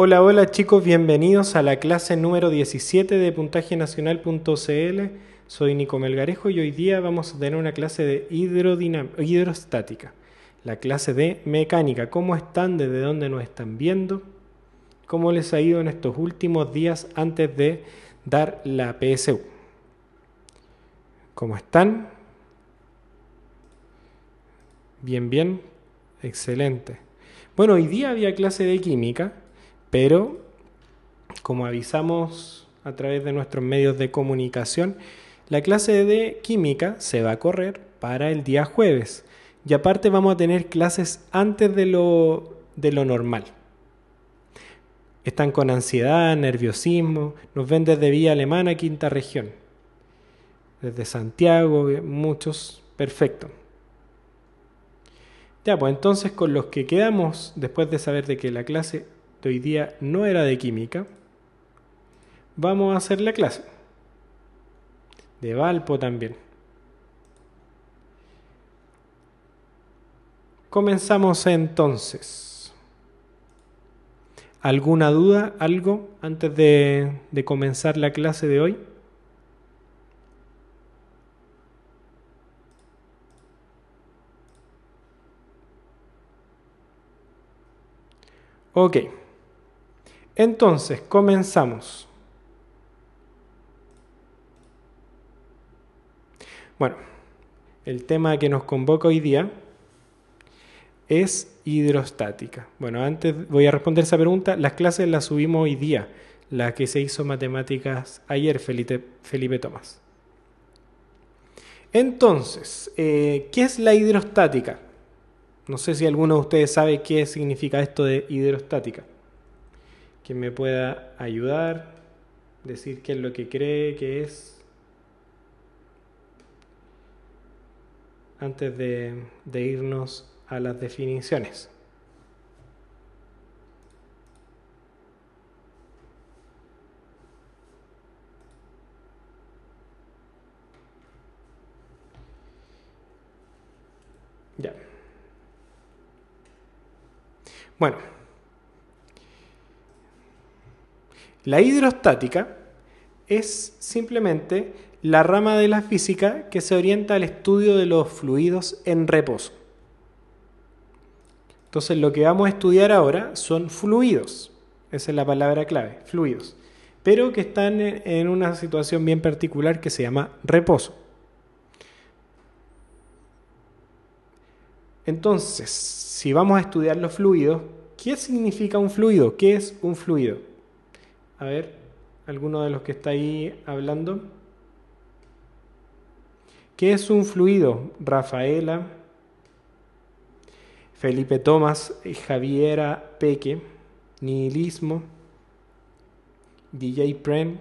Hola, hola chicos, bienvenidos a la clase número 17 de puntajenacional.cl. Soy Nico Melgarejo y hoy día vamos a tener una clase de hidrostática, la clase de mecánica. ¿Cómo están? ¿Desde dónde nos están viendo? ¿Cómo les ha ido en estos últimos días antes de dar la PSU? ¿Cómo están? Bien, bien, excelente. Bueno, hoy día había clase de química pero, como avisamos a través de nuestros medios de comunicación, la clase de química se va a correr para el día jueves. Y aparte vamos a tener clases antes de lo, de lo normal. Están con ansiedad, nerviosismo, nos ven desde Vía Alemana, quinta región. Desde Santiago, eh, muchos, perfecto. Ya, pues entonces con los que quedamos, después de saber de que la clase hoy día no era de química, vamos a hacer la clase. De Valpo también. Comenzamos entonces. ¿Alguna duda, algo, antes de, de comenzar la clase de hoy? Ok. Entonces, comenzamos. Bueno, el tema que nos convoca hoy día es hidrostática. Bueno, antes voy a responder esa pregunta. Las clases las subimos hoy día, la que se hizo matemáticas ayer, Felipe, Felipe Tomás. Entonces, eh, ¿qué es la hidrostática? No sé si alguno de ustedes sabe qué significa esto de hidrostática que me pueda ayudar, decir qué es lo que cree que es, antes de, de irnos a las definiciones. Bueno. La hidrostática es simplemente la rama de la física que se orienta al estudio de los fluidos en reposo. Entonces lo que vamos a estudiar ahora son fluidos, esa es la palabra clave, fluidos, pero que están en una situación bien particular que se llama reposo. Entonces, si vamos a estudiar los fluidos, ¿qué significa un fluido? ¿Qué es un fluido? A ver, alguno de los que está ahí hablando. ¿Qué es un fluido? Rafaela, Felipe Tomás, Javiera Peque, Nihilismo, DJ Prem.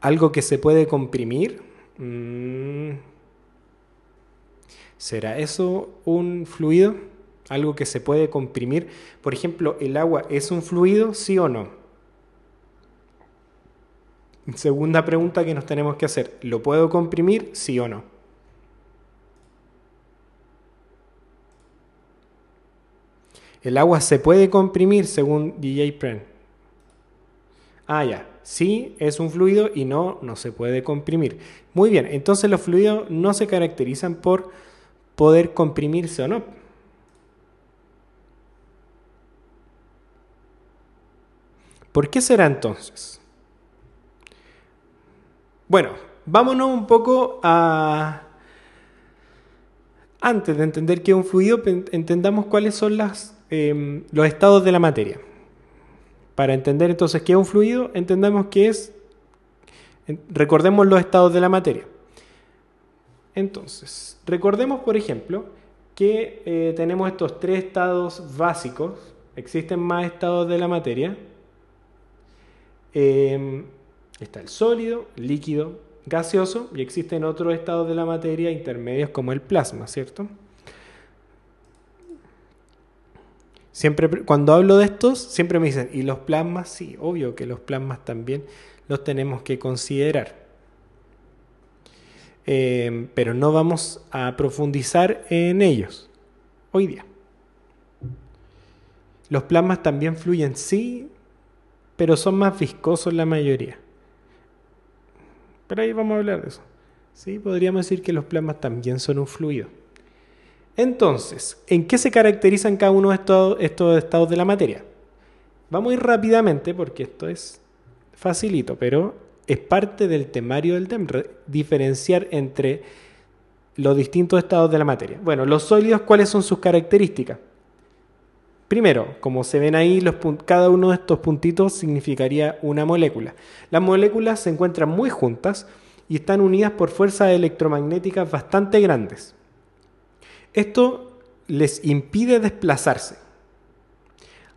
¿Algo que se puede comprimir? Mm. ¿Será eso un fluido? algo que se puede comprimir. Por ejemplo, ¿el agua es un fluido, sí o no? Segunda pregunta que nos tenemos que hacer, ¿lo puedo comprimir, sí o no? ¿El agua se puede comprimir según DJ Pren? Ah, ya. Sí, es un fluido y no, no se puede comprimir. Muy bien, entonces los fluidos no se caracterizan por poder comprimirse o no. ¿Por qué será entonces? Bueno, vámonos un poco a... Antes de entender qué es un fluido, entendamos cuáles son em, los estados de la materia. Para entender entonces qué es un fluido, entendamos qué es... Recordemos los estados de la materia. Entonces, recordemos, por ejemplo, que eh, tenemos estos tres estados básicos. Existen más estados de la materia, Em, está el sólido, líquido, gaseoso y existen otros estados de la materia intermedios como el plasma, ¿cierto? Siempre, cuando hablo de estos, siempre me dicen, ¿y los plasmas? Sí, obvio que los plasmas también los tenemos que considerar. Em, pero no vamos a profundizar en ellos hoy día. Los plasmas también fluyen, sí, pero son más viscosos la mayoría. Pero ahí vamos a hablar de eso. ¿Sí? Podríamos decir que los plasmas también son un fluido. Entonces, ¿en qué se caracterizan cada uno de estos, estados de la materia? Vamos a ir rápidamente porque esto es facilito, pero es parte del temario del DEMRE, diferenciar entre los distintos estados de la materia. Bueno, los sólidos, ¿cuáles son sus características? Primero, como se ven ahí, cada uno de estos puntitos significaría una molécula. Las moléculas se encuentran muy juntas y están unidas por fuerzas electromagnéticas bastante grandes. Esto les impide desplazarse,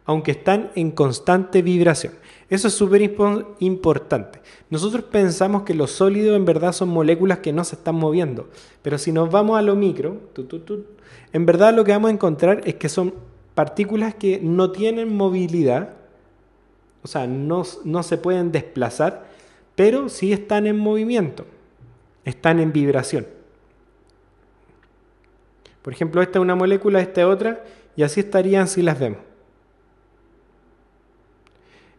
aunque están en constante vibración. Eso es súper importante. Nosotros pensamos que los sólidos en verdad son moléculas que no se están moviendo, pero si nos vamos a lo micro, en verdad lo que vamos a encontrar es que son partículas que no tienen movilidad, o sea, no, se pueden desplazar, pero sí están en movimiento, están en vibración. Por ejemplo, esta es una molécula, esta es otra, y así estarían si las vemos.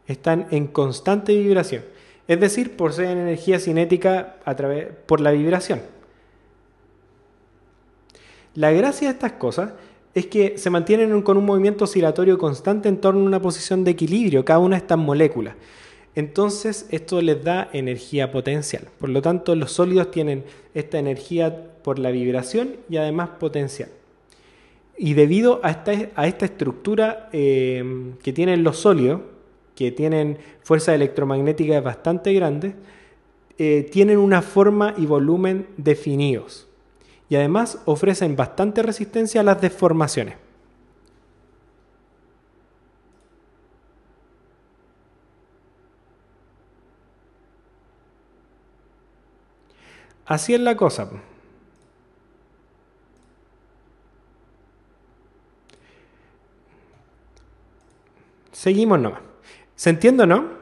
Están en constante vibración, es decir, poseen energía cinética a través, por la vibración. La gracia de estas cosas es que se mantienen con un movimiento oscilatorio constante en torno a una posición de equilibrio, cada una de estas moléculas. Entonces esto les da energía potencial. Por lo tanto, los sólidos tienen esta energía por la vibración y además potencial. Y debido a esta, a esta estructura eh, que tienen los sólidos, que tienen fuerzas electromagnéticas bastante grandes, eh, tienen una forma y volumen definidos y además ofrecen bastante resistencia a las deformaciones. Así es la cosa. Seguimos nomás. ¿Se entiende o no?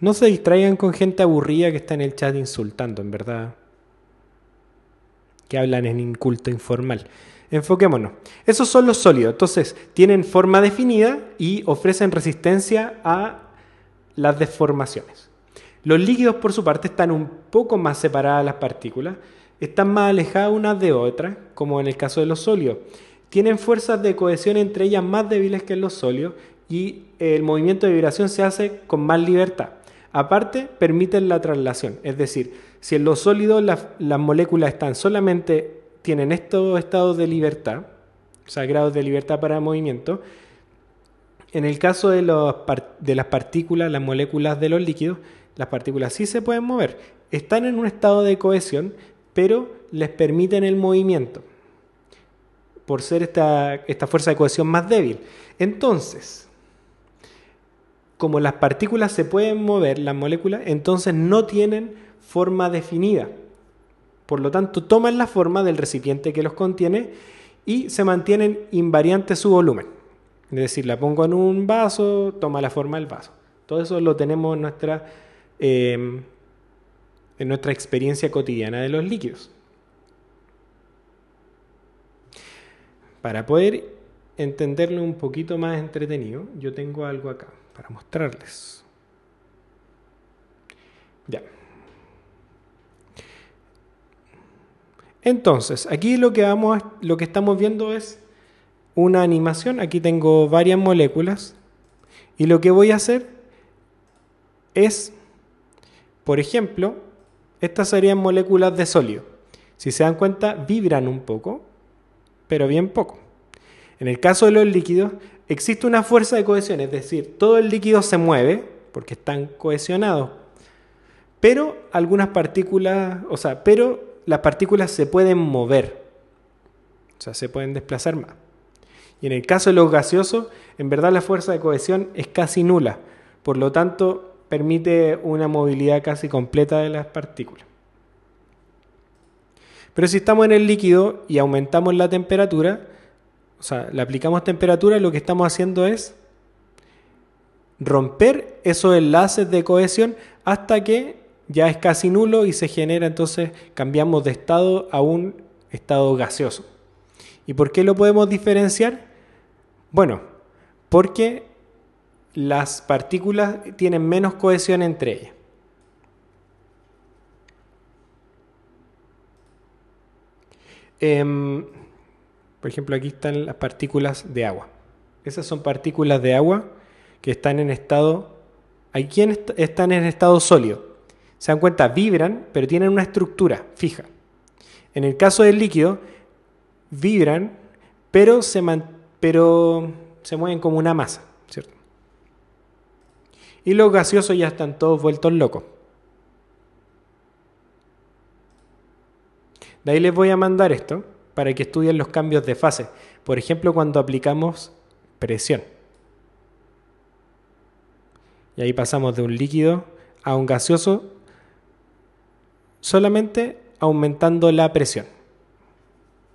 No se distraigan con gente aburrida que está en el chat insultando, en verdad. Que hablan en inculto informal. Enfoquémonos. Esos son los sólidos. Entonces, tienen forma definida y ofrecen resistencia a las deformaciones. Los líquidos, por su parte, están un poco más separadas las partículas, están más alejadas unas de otras, como en el caso de los sólidos. Tienen fuerzas de cohesión entre ellas más débiles que los sólidos y el movimiento de vibración se hace con más libertad. Aparte, permiten la traslación, es decir, si en los sólidos las, moléculas están solamente, tienen estos estados de libertad, o sea, grados de libertad para movimiento, en el caso de, de las partículas, las moléculas de los líquidos, las partículas sí se pueden mover, están en un estado de cohesión, pero les permiten el movimiento por ser esta, esta fuerza de cohesión más débil. Entonces, como las partículas se pueden mover, las moléculas, entonces no tienen forma definida. Por lo tanto, toman la forma del recipiente que los contiene y se mantienen invariantes su volumen. Es decir, la pongo en un vaso, toma la forma del vaso. Todo eso lo tenemos en nuestra, em, en nuestra experiencia cotidiana de los líquidos. Para poder entenderlo un poquito más entretenido, yo tengo algo acá para mostrarles. Ya. Entonces, aquí lo que, vamos lo que estamos viendo es una animación. Aquí tengo varias moléculas. Y lo que voy a hacer es, por ejemplo, estas serían moléculas de sólido. Si se dan cuenta, vibran un poco, pero bien poco. En el caso de los líquidos, existe una fuerza de cohesión, es decir, todo el líquido se mueve porque están cohesionados, pero algunas partículas, o sea, pero las partículas se pueden mover, o sea, se pueden desplazar más. Y en el caso de los gaseosos, en verdad la fuerza de cohesión es casi nula, por lo tanto permite una movilidad casi completa de las partículas. Pero si estamos en el líquido y aumentamos la temperatura, o sea, le aplicamos temperatura y lo que estamos haciendo es romper esos enlaces de cohesión hasta que ya es casi nulo y se genera entonces cambiamos de estado a un estado gaseoso. ¿Y por qué lo podemos diferenciar? Bueno, porque las partículas tienen menos cohesión entre ellas. Em, por ejemplo, aquí están las partículas de agua. Esas son partículas de agua que están en estado... ¿Hay quienes están en estado sólido. Se dan cuenta, vibran, pero tienen una estructura fija. En el caso del líquido, vibran, pero se, pero se mueven como una masa, ¿cierto? Y los gaseosos ya están todos vueltos locos. De ahí les voy a mandar esto para que estudien los cambios de fase. Por ejemplo, cuando aplicamos presión. Y ahí pasamos de un líquido a un gaseoso solamente aumentando la presión.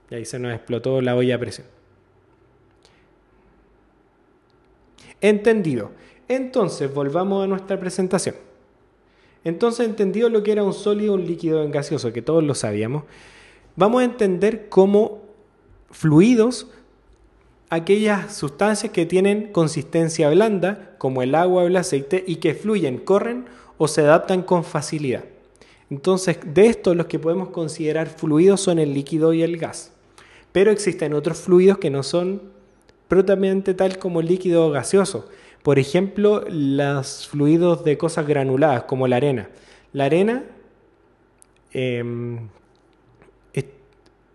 Y ahí se nos explotó la olla a presión. Entendido. Entonces, volvamos a nuestra presentación. Entonces, entendido lo que era un sólido, un líquido, un gaseoso, que todos lo sabíamos vamos a entender cómo fluidos aquellas sustancias que tienen consistencia blanda, como el agua o el aceite, y que fluyen, corren o se adaptan con facilidad. Entonces, de estos los que podemos considerar fluidos son el líquido y el gas. Pero existen otros fluidos que no son propiamente tal como líquido o gaseoso. Por ejemplo, los fluidos de cosas granuladas, como la arena. La arena em,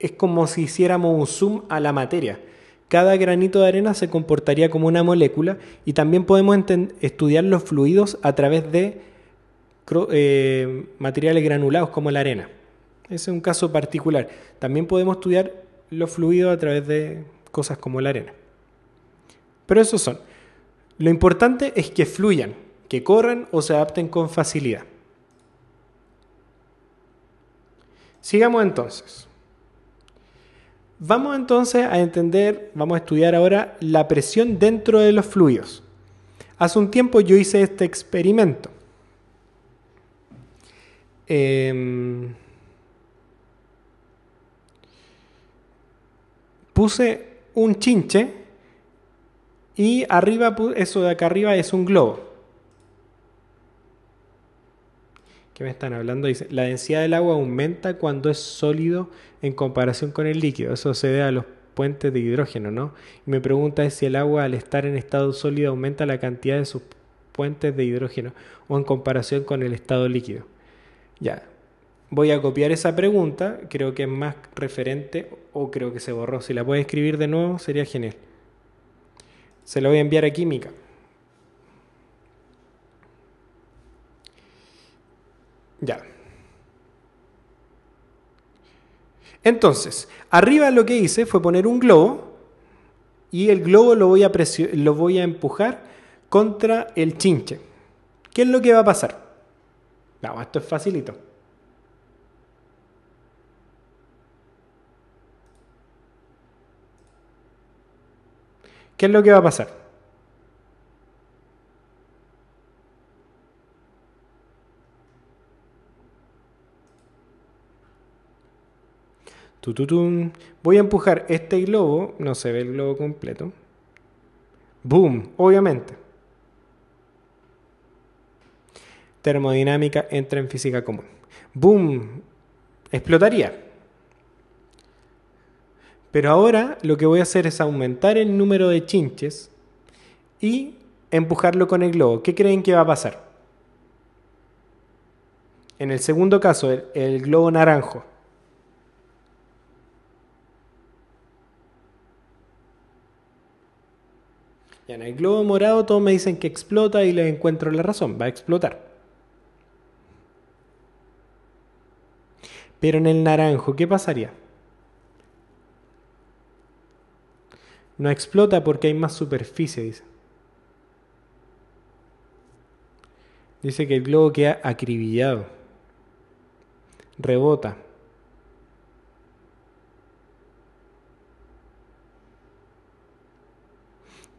es como si hiciéramos un zoom a la materia. Cada granito de arena se comportaría como una molécula y también podemos estudiar los fluidos a través de eh, materiales granulados como la arena. Ese es un caso particular. También podemos estudiar los fluidos a través de cosas como la arena. Pero esos son. Lo importante es que fluyan, que corran o se adapten con facilidad. Sigamos entonces. Vamos entonces a entender, vamos a estudiar ahora la presión dentro de los fluidos. Hace un tiempo yo hice este experimento. Em, puse un chinche y arriba, eso de acá arriba es un globo. me están hablando? Dice, la densidad del agua aumenta cuando es sólido en comparación con el líquido. Eso se debe a los puentes de hidrógeno, ¿no? Y me pregunta es si el agua al estar en estado sólido aumenta la cantidad de sus puentes de hidrógeno o en comparación con el estado líquido. Ya, voy a copiar esa pregunta, creo que es más referente o creo que se borró. Si la puede escribir de nuevo sería genial. Se la voy a enviar a química. Ya. Entonces, arriba lo que hice fue poner un globo y el globo lo voy a, lo voy a empujar contra el chinche. ¿Qué es lo que va a pasar? Vamos, esto es facilito. ¿Qué es lo que va a pasar? Voy a empujar este globo. No se ve el globo completo. Boom, obviamente. Termodinámica entra en física común. Boom, explotaría. Pero ahora lo que voy a hacer es aumentar el número de chinches y empujarlo con el globo. ¿Qué creen que va a pasar? En el segundo caso, el globo naranjo. en el globo morado todos me dicen que explota y le encuentro la razón, va a explotar. Pero en el naranjo, ¿qué pasaría? No explota porque hay más superficie, dice. Dice que el globo queda acribillado. Rebota.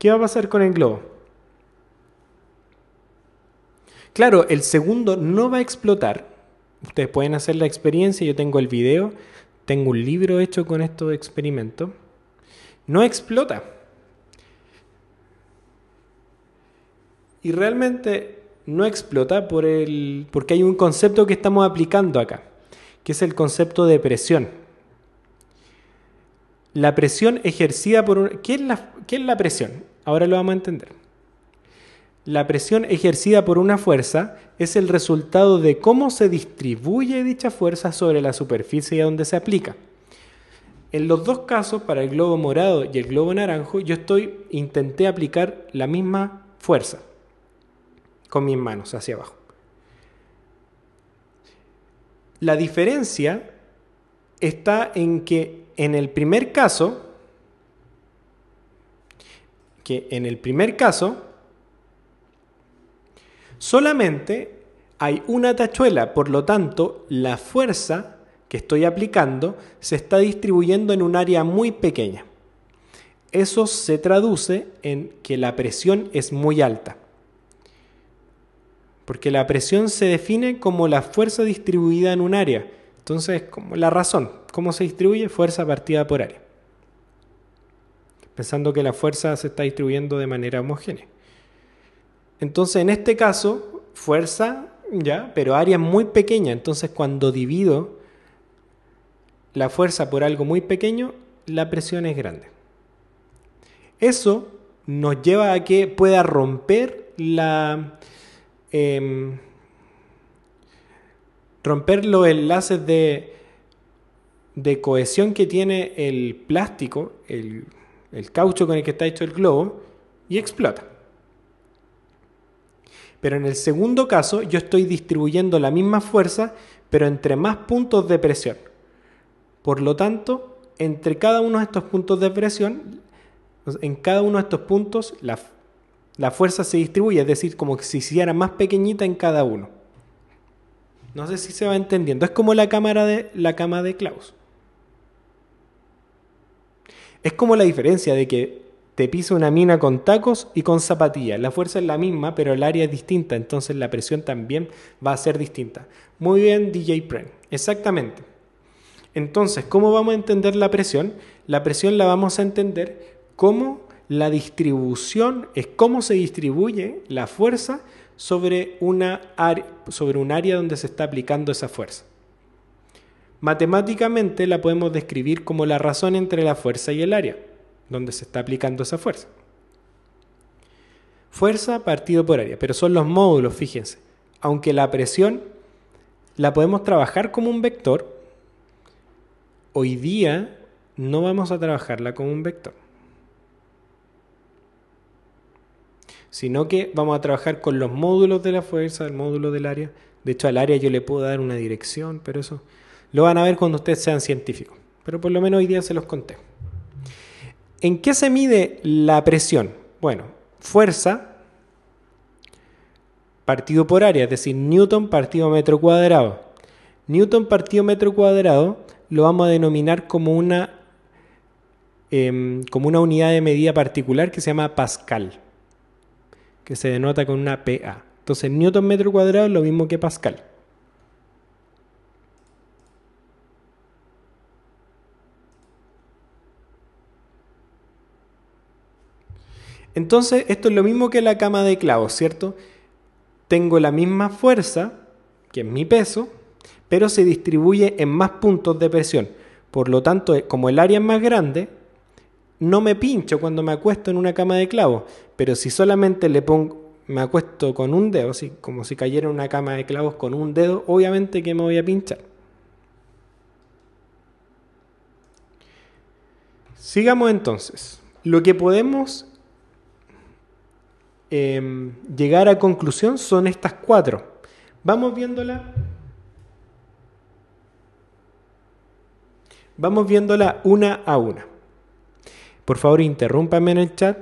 ¿Qué va a pasar con el globo? Claro, el segundo no va a explotar. Ustedes pueden hacer la experiencia, yo tengo el video, tengo un libro hecho con estos experimentos. No explota. Y realmente no explota por el, porque hay un concepto que estamos aplicando acá, que es el concepto de presión. La presión ejercida por un, ¿qué, es la, ¿Qué es la presión? Ahora lo vamos a entender. La presión ejercida por una fuerza es el resultado de cómo se distribuye dicha fuerza sobre la superficie a donde se aplica. En los dos casos, para el globo morado y el globo naranjo, yo estoy intenté aplicar la misma fuerza con mis manos hacia abajo. La diferencia está en que en el primer caso en el primer caso solamente hay una tachuela, por lo tanto la fuerza que estoy aplicando se está distribuyendo en un área muy pequeña. Eso se traduce en que la presión es muy alta. Porque la presión se define como la fuerza distribuida en un área. Entonces, como la razón, cómo se distribuye fuerza partida por área pensando que la fuerza se está distribuyendo de manera homogénea. Entonces, en este caso, fuerza, ¿ya? Pero área muy pequeña. Entonces, cuando divido la fuerza por algo muy pequeño, la presión es grande. Eso nos lleva a que pueda romper la... Em, romper los enlaces de, de cohesión que tiene el plástico, el el caucho con el que está hecho el globo, y explota. Pero en el segundo caso yo estoy distribuyendo la misma fuerza, pero entre más puntos de presión. Por lo tanto, entre cada uno de estos puntos de presión, en cada uno de estos puntos la, fuerza se distribuye, es decir, como si se hiciera más pequeñita en cada uno. No sé si se va entendiendo. Es como la cámara de la cama de Klaus. Es como la diferencia de que te pisa una mina con tacos y con zapatillas. La fuerza es la misma, pero el área es distinta, entonces la presión también va a ser distinta. Muy bien, DJ Prem. Exactamente. Entonces, ¿cómo vamos a entender la presión? La presión la vamos a entender como la distribución, es cómo se distribuye la fuerza sobre, una sobre un área donde se está aplicando esa fuerza. Matemáticamente la podemos describir como la razón entre la fuerza y el área, donde se está aplicando esa fuerza. Fuerza partido por área, pero son los módulos, fíjense. Aunque la presión la podemos trabajar como un vector, hoy día no vamos a trabajarla como un vector. Sino que vamos a trabajar con los módulos de la fuerza, el módulo del área. De hecho, al área yo le puedo dar una dirección, pero eso lo van a ver cuando ustedes sean científicos, pero por lo menos hoy día se los conté. ¿En qué se mide la presión? Bueno, fuerza partido por área, es decir, Newton partido metro cuadrado. Newton partido metro cuadrado lo vamos a denominar como una, em, como una unidad de medida particular que se llama Pascal, que se denota con una PA. Entonces, Newton metro cuadrado es lo mismo que Pascal. Entonces, esto es lo mismo que la cama de clavos, ¿cierto? Tengo la misma fuerza, que es mi peso, pero se distribuye en más puntos de presión. Por lo tanto, eh, como el área es más grande, no me pincho cuando me acuesto en una cama de clavos, pero si solamente le pongo me acuesto con un dedo, como si cayera en una cama de clavos con un dedo, obviamente que me voy a pinchar. Sigamos entonces. Lo que podemos Em, llegar a conclusión son estas cuatro. Vamos viéndola. Vamos viéndola una a una. Por favor, interrúmpame en el chat.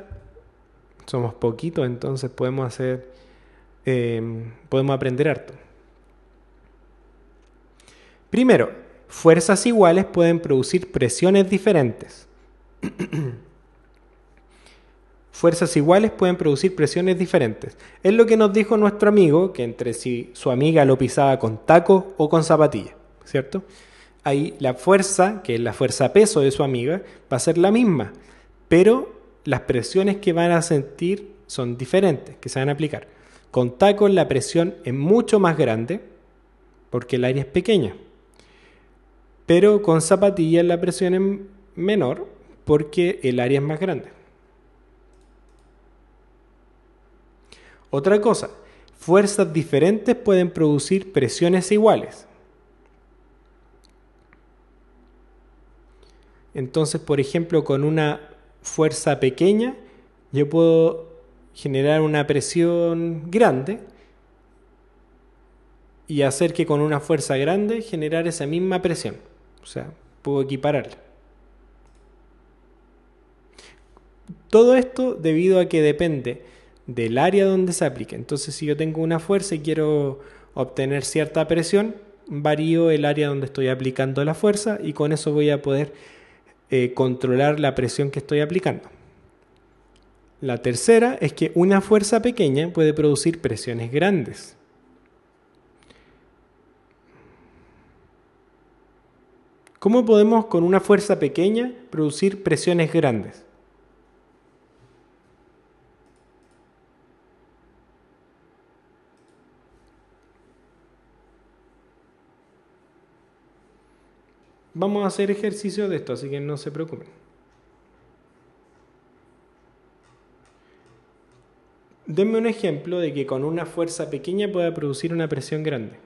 Somos poquitos, entonces podemos hacer. Em, podemos aprender harto. Primero, fuerzas iguales pueden producir presiones diferentes. Fuerzas iguales pueden producir presiones diferentes. Es lo que nos dijo nuestro amigo, que entre si su amiga lo pisaba con taco o con zapatilla, ¿cierto? Ahí la fuerza, que es la fuerza peso de su amiga, va a ser la misma, pero las presiones que van a sentir son diferentes, que se van a aplicar. Con tacos la presión es mucho más grande porque el área es pequeña, pero con zapatillas la presión es menor porque el área es más grande. Otra cosa, fuerzas diferentes pueden producir presiones iguales. Entonces, por ejemplo, con una fuerza pequeña, yo puedo generar una presión grande y hacer que con una fuerza grande generar esa misma presión. O sea, puedo equipararla. Todo esto debido a que depende del área donde se aplique. Entonces, si yo tengo una fuerza y quiero obtener cierta presión, varío el área donde estoy aplicando la fuerza y con eso voy a poder eh, controlar la presión que estoy aplicando. La tercera es que una fuerza pequeña puede producir presiones grandes. ¿Cómo podemos con una fuerza pequeña producir presiones grandes? Vamos a hacer ejercicio de esto, así que no se preocupen. Denme un ejemplo de que con una fuerza pequeña pueda producir una presión grande.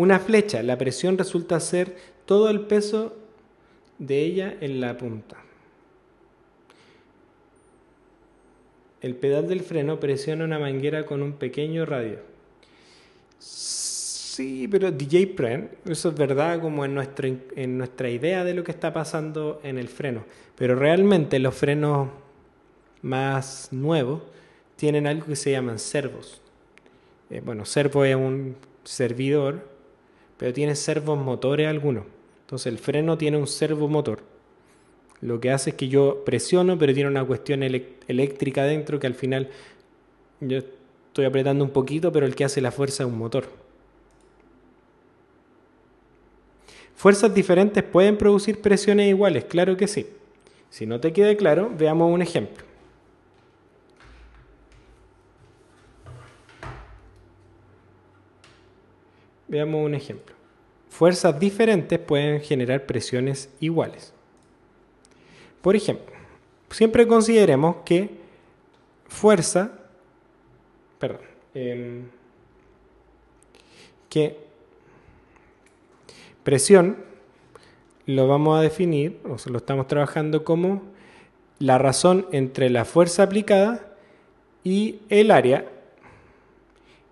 Una flecha, la presión resulta ser todo el peso de ella en la punta. El pedal del freno presiona una manguera con un pequeño radio. Sí, pero DJ Pren, eso es verdad como en, en nuestra idea de lo que está pasando en el freno. Pero realmente los frenos más nuevos tienen algo que se llaman servos. Eh, bueno, servo es un servidor pero tiene servomotores algunos. Entonces el freno tiene un servomotor. Lo que hace es que yo presiono, pero tiene una cuestión eléctrica dentro que al final yo estoy apretando un poquito, pero el que hace la fuerza es un motor. Fuerzas diferentes pueden producir presiones iguales, claro que sí. Si no te queda claro, veamos un ejemplo. Veamos un ejemplo. Fuerzas diferentes pueden generar presiones iguales. Por ejemplo, siempre consideremos que fuerza, perdón, em, que presión lo vamos a definir, o sea, lo estamos trabajando como la razón entre la fuerza aplicada y el área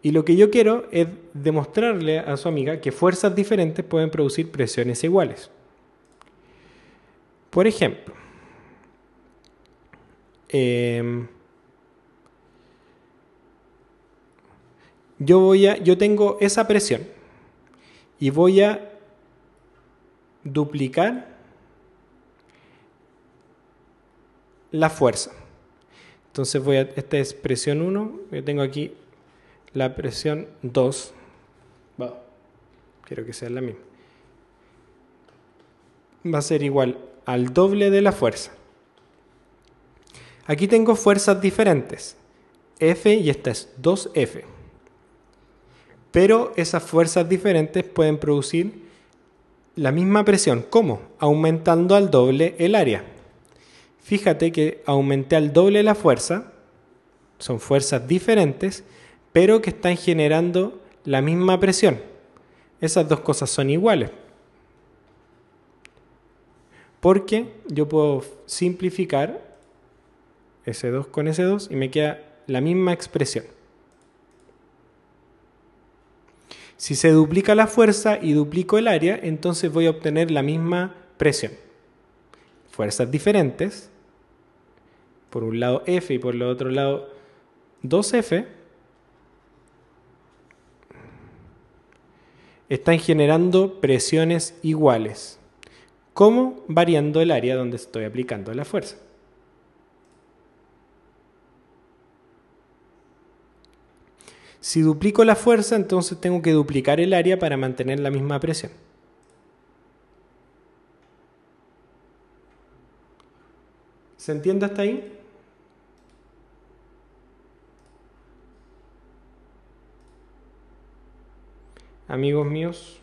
y lo que yo quiero es demostrarle a su amiga que fuerzas diferentes pueden producir presiones iguales. Por ejemplo, em, yo, voy a, yo tengo esa presión y voy a duplicar la fuerza. Entonces voy a, esta es presión 1, yo tengo aquí la presión 2 va, quiero que sea la misma, va a ser igual al doble de la fuerza. Aquí tengo fuerzas diferentes, F y esta es 2F. Pero esas fuerzas diferentes pueden producir la misma presión. ¿Cómo? Aumentando al doble el área. Fíjate que aumenté al doble la fuerza, son fuerzas diferentes, pero que están generando la misma presión. Esas dos cosas son iguales. Porque yo puedo simplificar S2 con S2 y me queda la misma expresión. Si se duplica la fuerza y duplico el área, entonces voy a obtener la misma presión. Fuerzas diferentes, por un lado F y por el otro lado 2F, están generando presiones iguales. ¿Cómo? Variando el área donde estoy aplicando la fuerza. Si duplico la fuerza, entonces tengo que duplicar el área para mantener la misma presión. ¿Se entiende hasta ahí? amigos míos,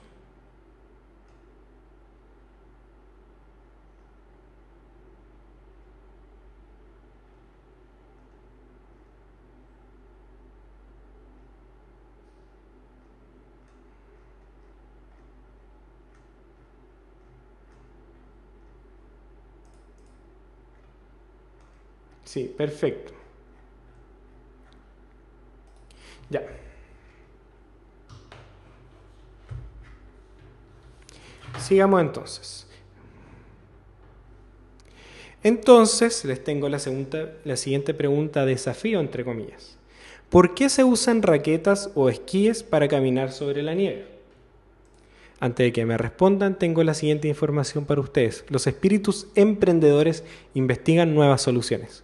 Sí, perfecto. sigamos entonces. Entonces, les tengo la, siguiente pregunta, desafío entre comillas. ¿Por qué se usan raquetas o esquíes para caminar sobre la nieve? Antes de que me respondan, tengo la siguiente información para ustedes. Los espíritus emprendedores investigan nuevas soluciones.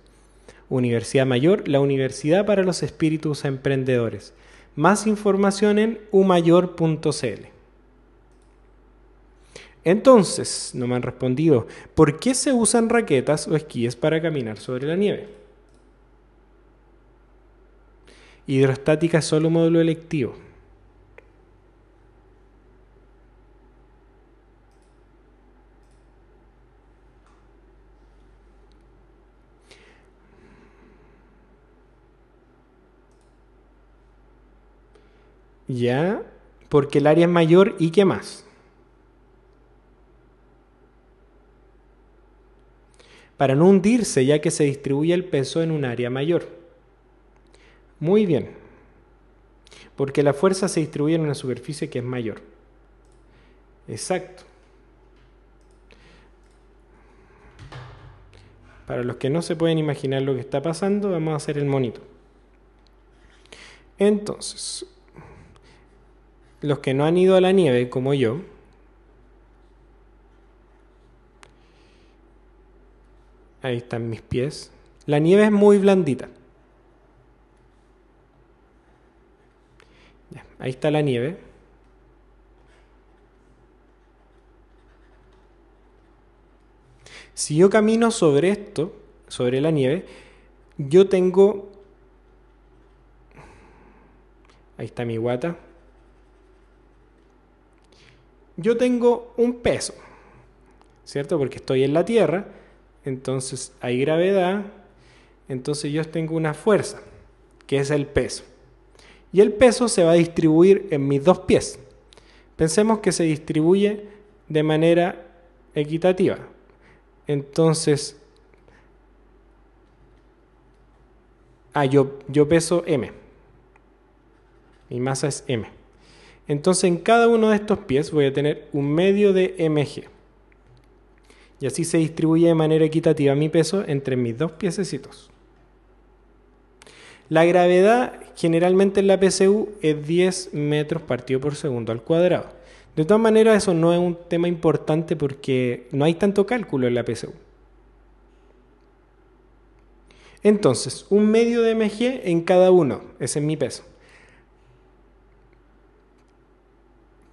Universidad Mayor, la Universidad para los Espíritus Emprendedores. Más información en umayor.cl. Entonces, no me han respondido, ¿por qué se usan raquetas o esquíes para caminar sobre la nieve? Hidrostática es solo un módulo electivo. Ya, porque el área es mayor y qué más. para no hundirse ya que se distribuye el peso en un área mayor. Muy bien, porque la fuerza se distribuye en una superficie que es mayor. Exacto. Para los que no se pueden imaginar lo que está pasando, vamos a hacer el monito. Entonces, los que no han ido a la nieve, como yo, Ahí están mis pies. La nieve es muy blandita. ahí está la nieve. Si yo camino sobre esto, sobre la nieve, yo tengo... Ahí está mi guata. Yo tengo un peso, ¿cierto? Porque estoy en la tierra entonces hay gravedad, entonces yo tengo una fuerza, que es el peso. Y el peso se va a distribuir en mis dos pies. Pensemos que se distribuye de manera equitativa. Entonces, ah, yo, yo peso M. Mi masa es M. Entonces en cada uno de estos pies voy a tener un medio de mg y así se distribuye de manera equitativa mi peso entre mis dos piececitos. La gravedad generalmente en la PCU es 10 metros partido por segundo al cuadrado. De todas maneras, eso no es un tema importante porque no hay tanto cálculo en la PCU. Entonces, un medio de mg en cada uno, ese es mi peso.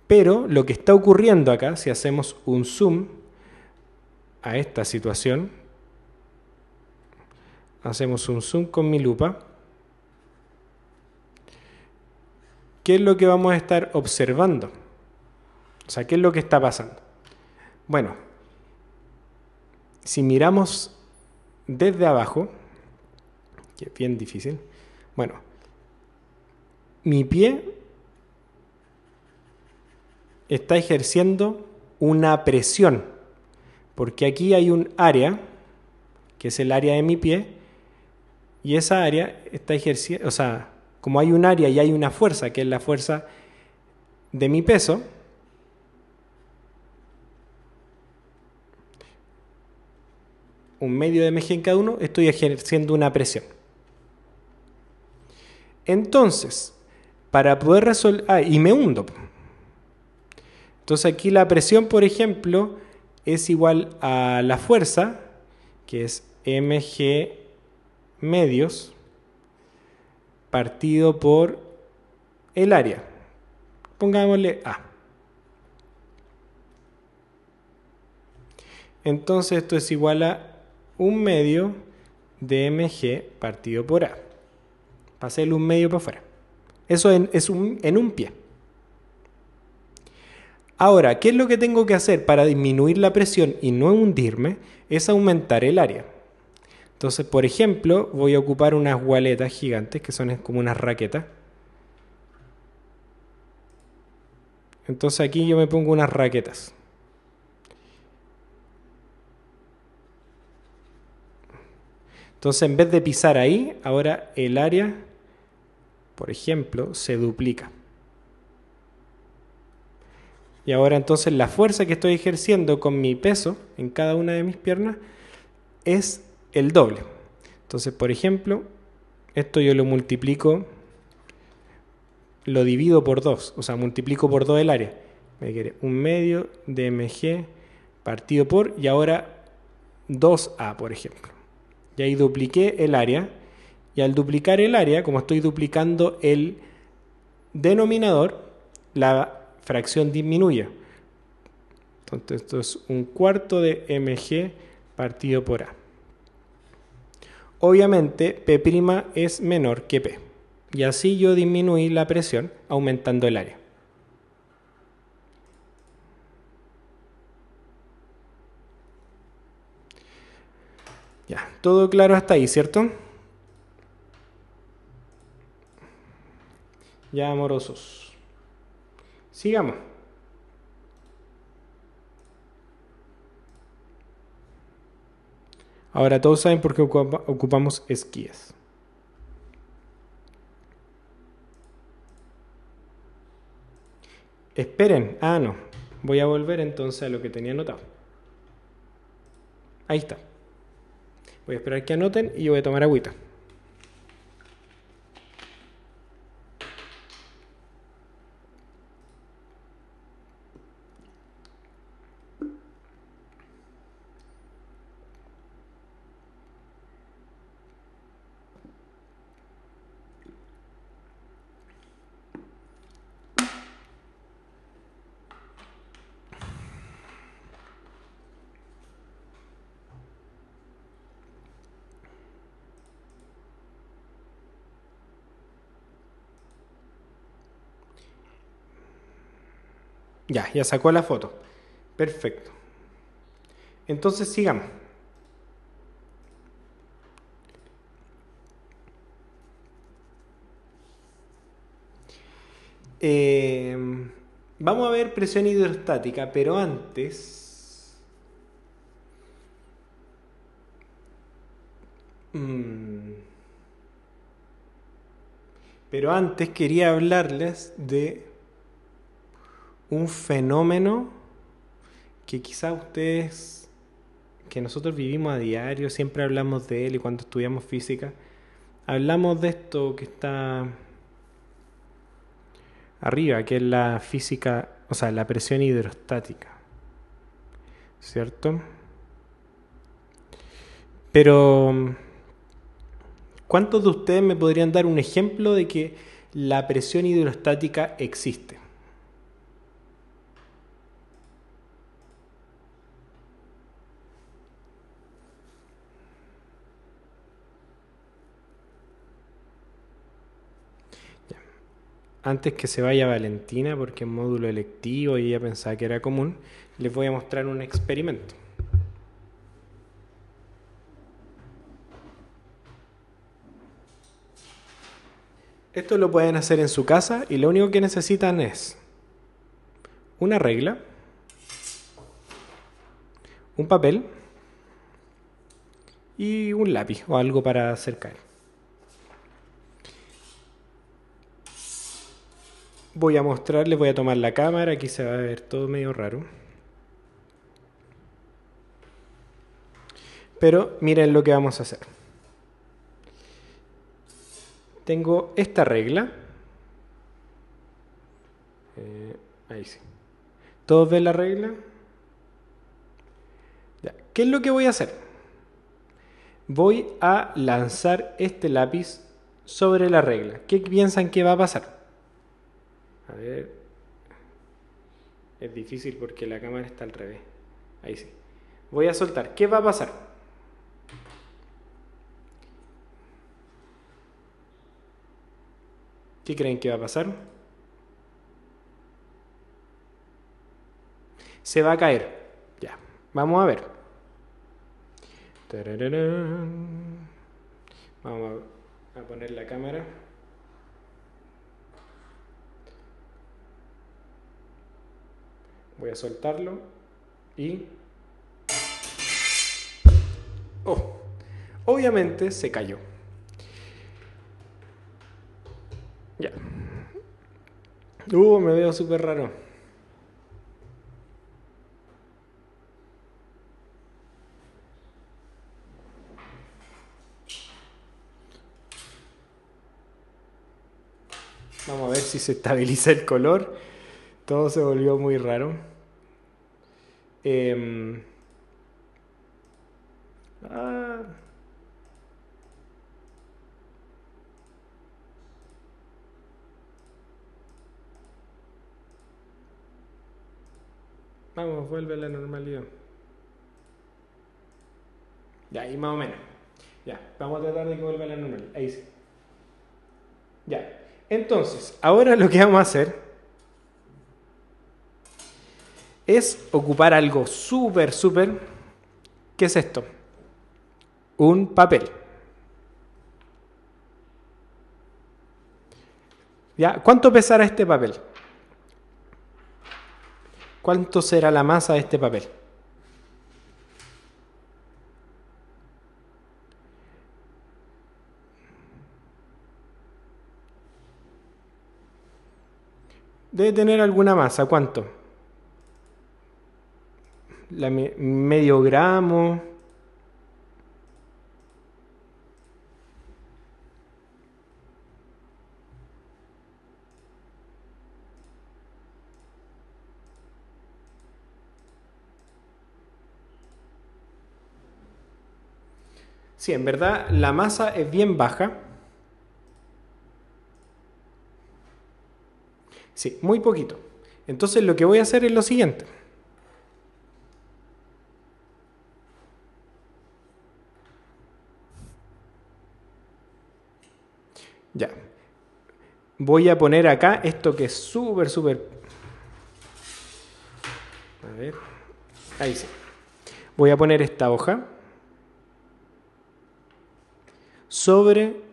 Pero lo que está ocurriendo acá, si hacemos un zoom, a esta situación, hacemos un zoom con mi lupa. ¿Qué es lo que vamos a estar observando? O sea, ¿qué es lo que está pasando? Bueno, si miramos desde abajo, que es bien difícil, bueno, mi pie está ejerciendo una presión porque aquí hay un área, que es el área de mi pie, y esa área está ejerciendo... o sea, como hay un área y hay una fuerza, que es la fuerza de mi peso, un medio de mg en cada uno, estoy ejerciendo una presión. Entonces, para poder resolver... Ah, y me hundo. Entonces aquí la presión, por ejemplo, es igual a la fuerza, que es mg medios, partido por el área. Pongámosle A. Entonces esto es igual a un medio de mg partido por A. el un medio para afuera. Eso es un, en un pie. Ahora, ¿qué es lo que tengo que hacer para disminuir la presión y no hundirme? Es aumentar el área. Entonces, por ejemplo, voy a ocupar unas gualetas gigantes que son como unas raquetas. Entonces aquí yo me pongo unas raquetas. Entonces en vez de pisar ahí, ahora el área, por ejemplo, se duplica. Y ahora entonces la fuerza que estoy ejerciendo con mi peso en cada una de mis piernas es el doble. Entonces, por ejemplo, esto yo lo multiplico, lo divido por 2, o sea, multiplico por 2 el área. Me quiere un medio de mg partido por, y ahora 2a, por ejemplo. Y ahí dupliqué el área, y al duplicar el área, como estoy duplicando el denominador, la fracción disminuye. Entonces esto es un cuarto de mg partido por a. Obviamente P' es menor que P. Y así yo disminuí la presión aumentando el área. Ya, todo claro hasta ahí, ¿cierto? Ya amorosos. Sigamos. Ahora todos saben por qué ocupamos esquías. Esperen. Ah, no. Voy a volver entonces a lo que tenía anotado. Ahí está. Voy a esperar que anoten y voy a tomar agüita. Ya sacó la foto. Perfecto. Entonces sigamos. Em, vamos a ver presión hidrostática, pero antes... Mm, pero antes quería hablarles de un fenómeno que quizá ustedes, que nosotros vivimos a diario, siempre hablamos de él y cuando estudiamos física, hablamos de esto que está arriba, que es la física, o sea, la presión hidrostática, ¿cierto? Pero, ¿cuántos de ustedes me podrían dar un ejemplo de que la presión hidrostática existe? antes que se vaya Valentina, porque es módulo electivo y ella pensaba que era común, les voy a mostrar un experimento. Esto lo pueden hacer en su casa y lo único que necesitan es una regla, un papel y un lápiz o algo para hacer caer. voy a mostrarles, voy a tomar la cámara, aquí se va a ver todo medio raro. Pero miren lo que vamos a hacer. Tengo esta regla. Eh, ahí sí. ¿Todos ven la regla? ¿Qué es lo que voy a hacer? Voy a lanzar este lápiz sobre la regla. ¿Qué piensan que va a pasar? A ver. Es difícil porque la cámara está al revés. Ahí sí. Voy a soltar. ¿Qué va a pasar? ¿Qué creen que va a pasar? Se va a caer. Ya. Vamos a ver. Vamos a poner la cámara. Voy a soltarlo y... Oh, obviamente se cayó. Ya. Uh, me veo súper raro. Vamos a ver si se estabiliza el color. Todo se volvió muy raro. Em, ah. Vamos, vuelve a la normalidad. Ya, ahí más o menos. Ya, vamos a tratar de que vuelva a la normalidad. Ahí sí. Ya. Entonces, ahora lo que vamos a hacer es ocupar algo súper, súper. ¿Qué es esto? Un papel. ¿Ya? ¿Cuánto pesará este papel? ¿Cuánto será la masa de este papel? Debe tener alguna masa. ¿Cuánto? la medio gramo. Sí, en verdad la masa es bien baja. Sí, muy poquito. Entonces lo que voy a hacer es lo siguiente. voy a poner acá esto que es súper, súper... A ver, ahí sí. Voy a poner esta hoja sobre...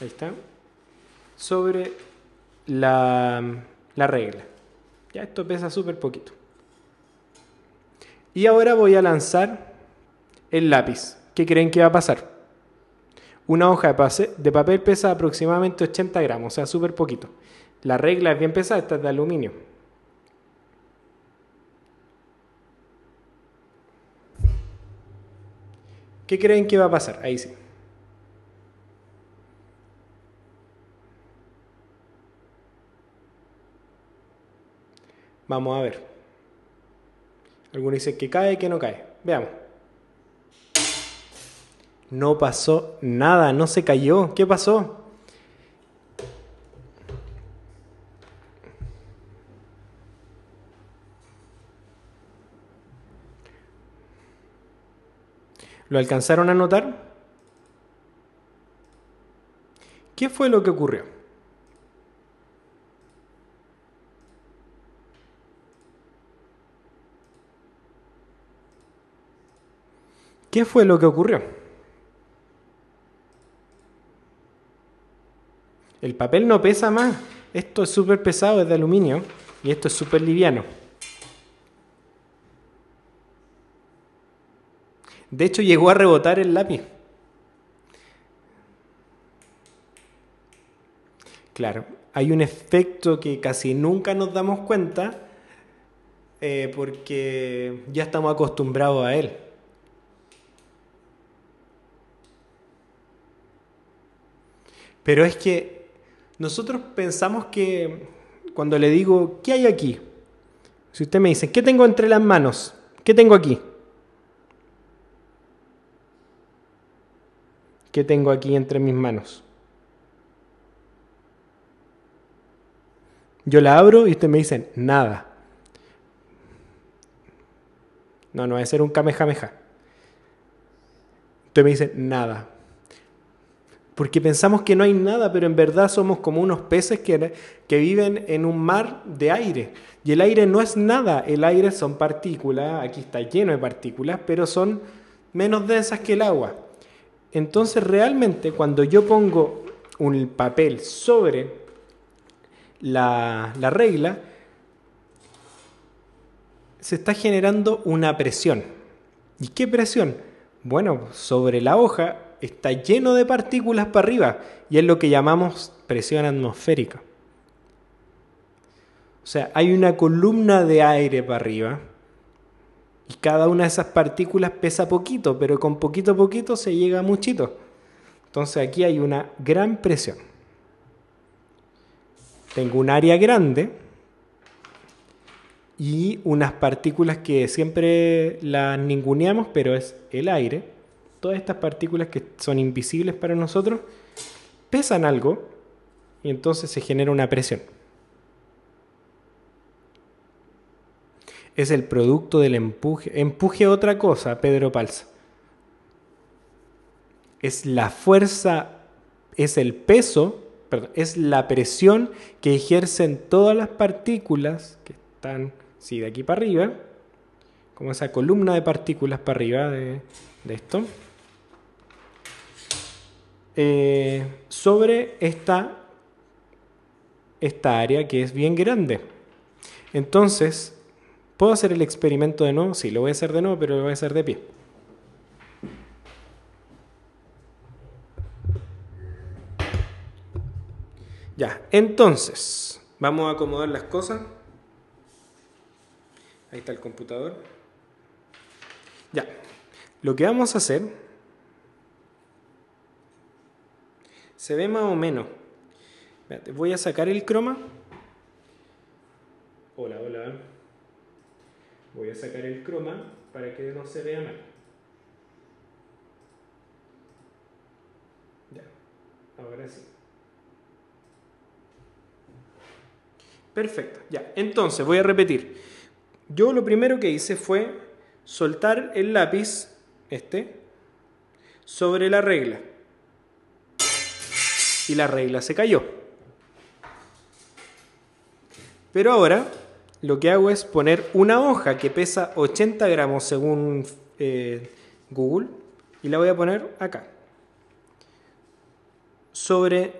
Ahí está. Sobre la, la regla. Ya esto pesa súper poquito. Y ahora voy a lanzar el lápiz. ¿Qué creen que va a pasar? Una hoja de, papel pesa aproximadamente 80 gramos, o sea, súper poquito. La regla es bien pesada, esta es de aluminio. ¿Qué creen que va a pasar? Ahí sí. Vamos a ver. Algunos dicen que cae, que no cae. Veamos. No pasó nada, no se cayó. ¿Qué pasó? ¿Lo alcanzaron a notar? ¿Qué fue lo que ocurrió? ¿Qué fue lo que ocurrió? El papel no pesa más. Esto es súper pesado, es de aluminio. Y esto es súper liviano. De hecho, llegó a rebotar el lápiz. Claro, hay un efecto que casi nunca nos damos cuenta eh, porque ya estamos acostumbrados a él. Pero es que nosotros pensamos que cuando le digo, ¿qué hay aquí? Si usted me dice, ¿qué tengo entre las manos? ¿Qué tengo aquí? ¿Qué tengo aquí entre mis manos? Yo la abro y usted me dice, nada. No, no, a ser un kamehameha. Usted me dice nada. Porque pensamos que no hay nada, pero en verdad somos como unos peces que, que viven en un mar de aire. Y el aire no es nada, el aire son partículas, aquí está lleno de partículas, pero son menos densas que el agua. Entonces realmente cuando yo pongo un papel sobre la, la regla, se está generando una presión. ¿Y qué presión? Bueno, sobre la hoja está lleno de partículas para arriba y es lo que llamamos presión atmosférica. O sea, hay una columna de aire para arriba y cada una de esas partículas pesa poquito, pero con poquito a poquito se llega a muchito. Entonces aquí hay una gran presión. Tengo un área grande y unas partículas que siempre las ninguneamos, pero es el aire todas estas partículas que son invisibles para nosotros pesan algo y entonces se genera una presión. Es el producto del empuje. Empuje otra cosa, Pedro Palsa. Es la fuerza, es el peso, es la presión que ejercen todas las partículas que están, sí, de aquí para arriba, como esa columna de partículas para arriba de esto. Eh, sobre esta, esta área que es bien grande. Entonces, ¿puedo hacer el experimento de nuevo? Sí, lo voy a hacer de nuevo, pero lo voy a hacer de pie. Ya, entonces, vamos a acomodar las cosas. Ahí está el computador. Ya, lo que vamos a hacer Se ve más o menos. voy a sacar el croma. Hola, hola. Voy a sacar el croma para que no se vea mal. Ya, ahora sí. Perfecto, ya. Entonces, voy a repetir. Yo lo primero que hice fue soltar el lápiz, este, sobre la regla y la regla se cayó. Pero ahora lo que hago es poner una hoja que pesa 80 gramos según eh, Google y la voy a poner acá sobre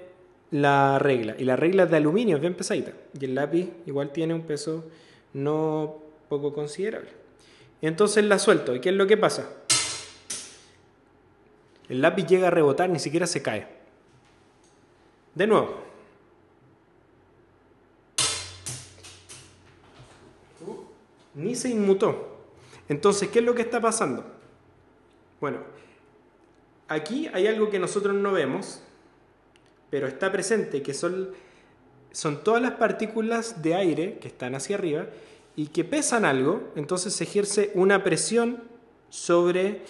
la regla. Y la regla de aluminio, es bien pesadita. Y el lápiz igual tiene un peso no poco considerable. Entonces la suelto. ¿Y qué es lo que pasa? El lápiz llega a rebotar, ni siquiera se cae. De nuevo. Ni se inmutó. Entonces, ¿qué es lo que está pasando? Bueno, aquí hay algo que nosotros no vemos, pero está presente, que son, son todas las partículas de aire que están hacia arriba y que pesan algo, entonces se ejerce una presión sobre,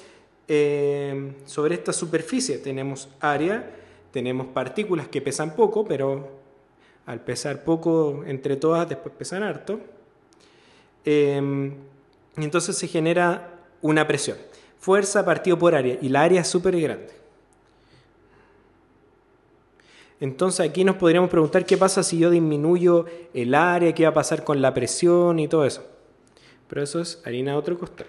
eh, sobre esta superficie. Tenemos área, tenemos partículas que pesan poco, pero al pesar poco entre todas, después pesan harto. y em, entonces se genera una presión. Fuerza partido por área, y la área es súper grande. Entonces aquí nos podríamos preguntar qué pasa si yo disminuyo el área, qué va a pasar con la presión y todo eso. Pero eso es harina de otro costal.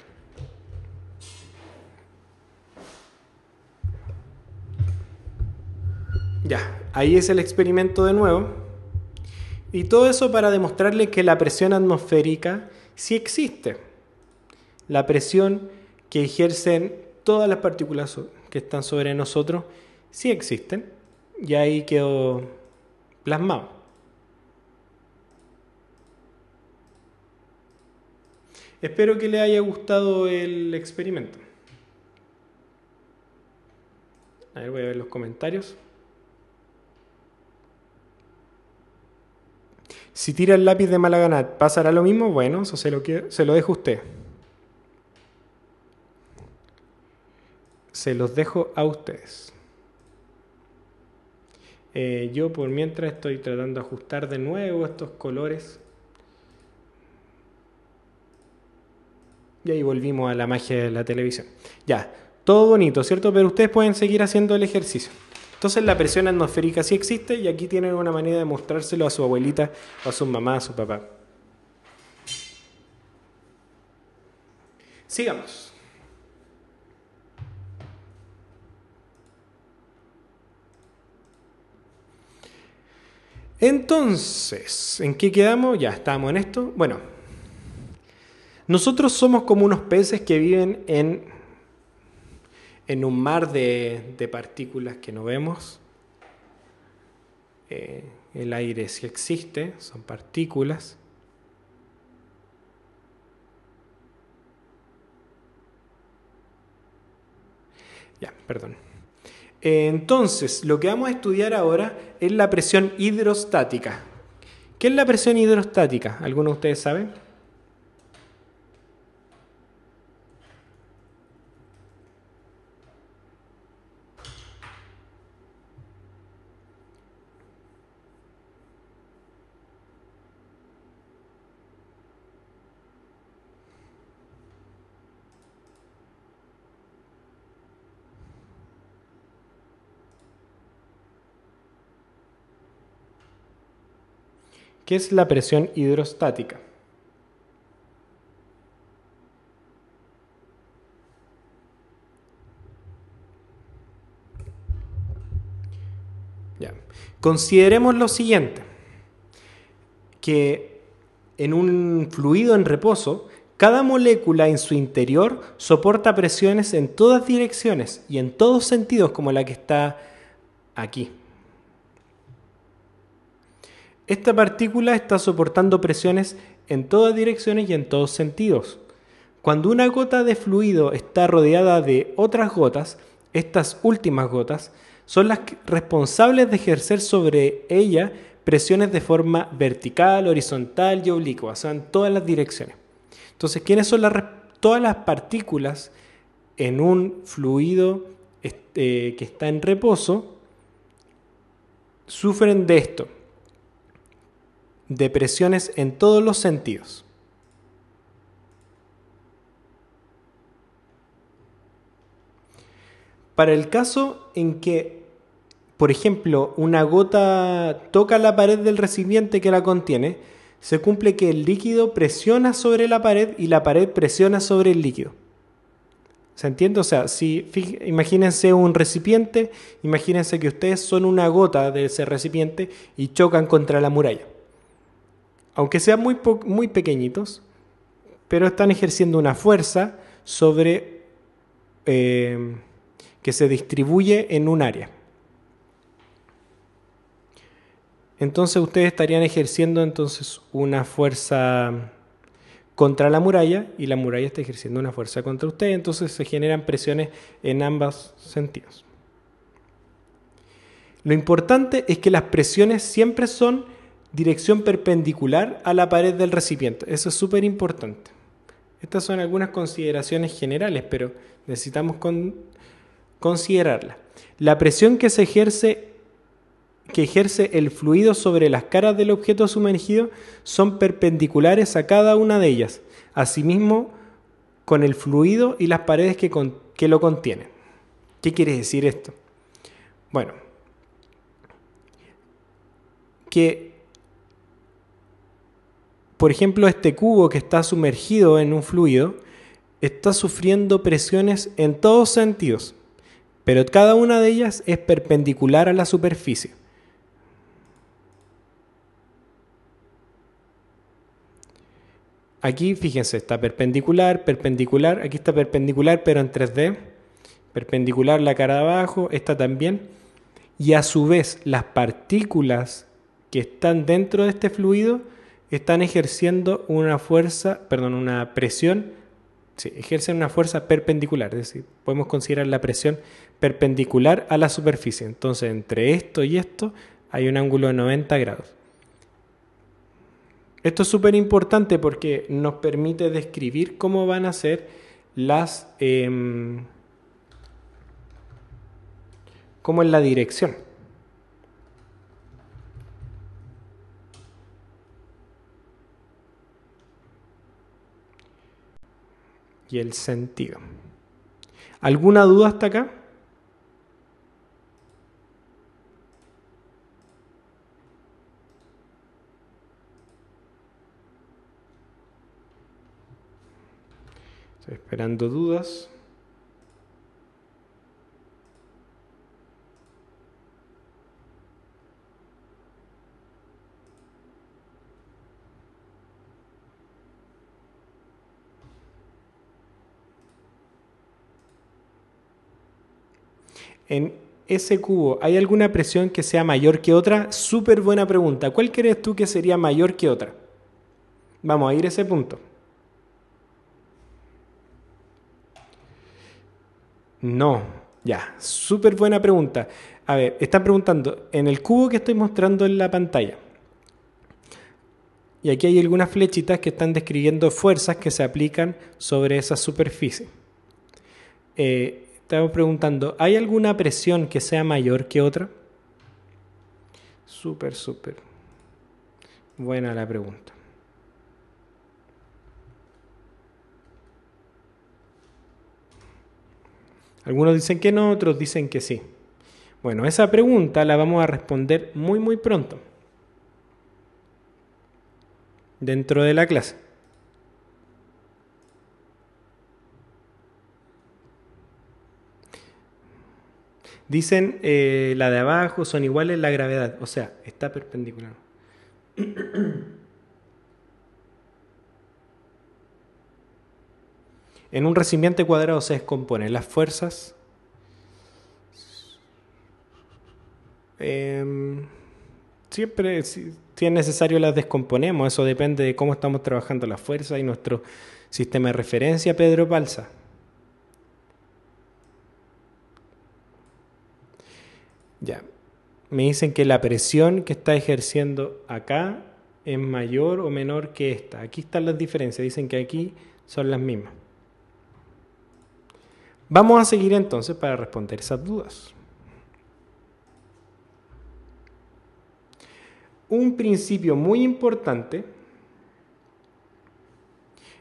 Ya, ahí es el experimento de nuevo. Y todo eso para demostrarle que la presión atmosférica sí existe. La presión que ejercen todas las partículas que están sobre nosotros sí existen. Y ahí quedó plasmado. Espero que le haya gustado el experimento. A ver, voy a ver los comentarios. Si tira el lápiz de Malaganat, ¿pasará lo mismo? Bueno, eso se lo, se lo dejo a usted. Se los dejo a ustedes. Eh, yo por mientras estoy tratando de ajustar de nuevo estos colores. Y ahí volvimos a la magia de la televisión. Ya, todo bonito, ¿cierto? Pero ustedes pueden seguir haciendo el ejercicio. Entonces la presión atmosférica sí existe y aquí tienen una manera de mostrárselo a su abuelita, a su mamá, a su papá. Sigamos. Entonces, ¿en qué quedamos? Ya estamos en esto. Bueno, nosotros somos como unos peces que viven en en un mar de, partículas que no vemos. Eh, el aire sí existe, son partículas. Ya, perdón. Eh, entonces, lo que vamos a estudiar ahora es la presión hidrostática. ¿Qué es la presión hidrostática? ¿Alguno de ustedes sabe? ¿Qué es la presión hidrostática? Ya. Consideremos lo siguiente, que en un fluido en reposo, cada molécula en su interior soporta presiones en todas direcciones y en todos sentidos como la que está aquí. Esta partícula está soportando presiones en todas direcciones y en todos sentidos. Cuando una gota de fluido está rodeada de otras gotas, estas últimas gotas son las responsables de ejercer sobre ella presiones de forma vertical, horizontal y oblicua, o sea, en todas las direcciones. Entonces, ¿quiénes son las, todas las partículas en un fluido este, que está en reposo? Sufren de esto, presiones en todos los sentidos. Para el caso en que, por ejemplo, una gota toca la pared del recipiente que la contiene, se cumple que el líquido presiona sobre la pared y la pared presiona sobre el líquido. ¿Se entiende? O sea, si imagínense un recipiente, imagínense que ustedes son una gota de ese recipiente y chocan contra la muralla aunque sean muy, muy pequeñitos, pero están ejerciendo una fuerza sobre eh, que se distribuye en un área. Entonces ustedes estarían ejerciendo entonces una fuerza contra la muralla y la muralla está ejerciendo una fuerza contra ustedes. entonces se generan presiones en ambos sentidos. Lo importante es que las presiones siempre son dirección perpendicular a la pared del recipiente. Eso es súper importante. Estas son algunas consideraciones generales, pero necesitamos considerarlas. La presión que se ejerce que ejerce el fluido sobre las caras del objeto sumergido son perpendiculares a cada una de ellas, asimismo con el fluido y las paredes que, que lo contienen. ¿Qué quiere decir esto? Bueno, que por ejemplo, este cubo que está sumergido en un fluido está sufriendo presiones en todos sentidos, pero cada una de ellas es perpendicular a la superficie. Aquí, fíjense, está perpendicular, perpendicular, aquí está perpendicular, pero en 3D. Perpendicular la cara de abajo, esta también. Y a su vez, las partículas que están dentro de este fluido están ejerciendo una fuerza, perdón, una presión, sí, ejercen una fuerza perpendicular, es decir, podemos considerar la presión perpendicular a la superficie. Entonces, entre esto y esto hay un ángulo de 90 grados. Esto es súper importante porque nos permite describir cómo van a ser las... Eh, cómo es la dirección. y el sentido. ¿Alguna duda hasta acá? Estoy esperando dudas. en ese cubo, ¿hay alguna presión que sea mayor que otra? Súper buena pregunta. ¿Cuál crees tú que sería mayor que otra? Vamos a ir a ese punto. No, ya, súper buena pregunta. A ver, están preguntando, en el cubo que estoy mostrando en la pantalla, y aquí hay algunas flechitas que están describiendo fuerzas que se aplican sobre esa superficie. Eh, Estamos preguntando, ¿hay alguna presión que sea mayor que otra? Súper, súper. Buena la pregunta. Algunos dicen que no, otros dicen que sí. Bueno, esa pregunta la vamos a responder muy, muy pronto. Dentro de la clase. Dicen eh, la de abajo son iguales la gravedad, o sea, está perpendicular. en un recipiente cuadrado se descomponen las fuerzas. Em, siempre, si, es necesario, las descomponemos. Eso depende de cómo estamos trabajando las fuerzas y nuestro sistema de referencia, Pedro Balsa. Ya. Me dicen que la presión que está ejerciendo acá es mayor o menor que esta. Aquí están las diferencias. Dicen que aquí son las mismas. Vamos a seguir entonces para responder esas dudas. Un principio muy importante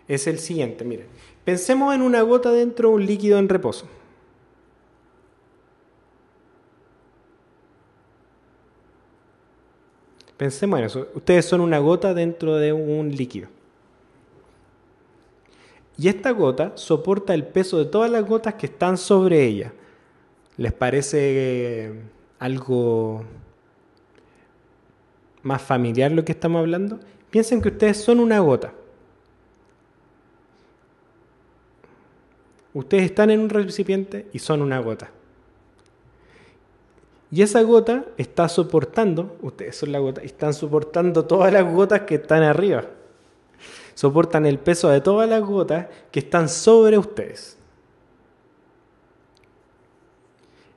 es el siguiente. Miren, pensemos en una gota dentro de un líquido en reposo. Pensemos en eso. Ustedes son una gota dentro de un líquido. Y esta gota soporta el peso de todas las gotas que están sobre ella. ¿Les parece eh, algo más familiar lo que estamos hablando? Piensen que ustedes son una gota. Ustedes están en un recipiente y son una gota. Y esa gota está soportando, ustedes son la gota, están soportando todas las gotas que están arriba. Soportan el peso de todas las gotas que están sobre ustedes.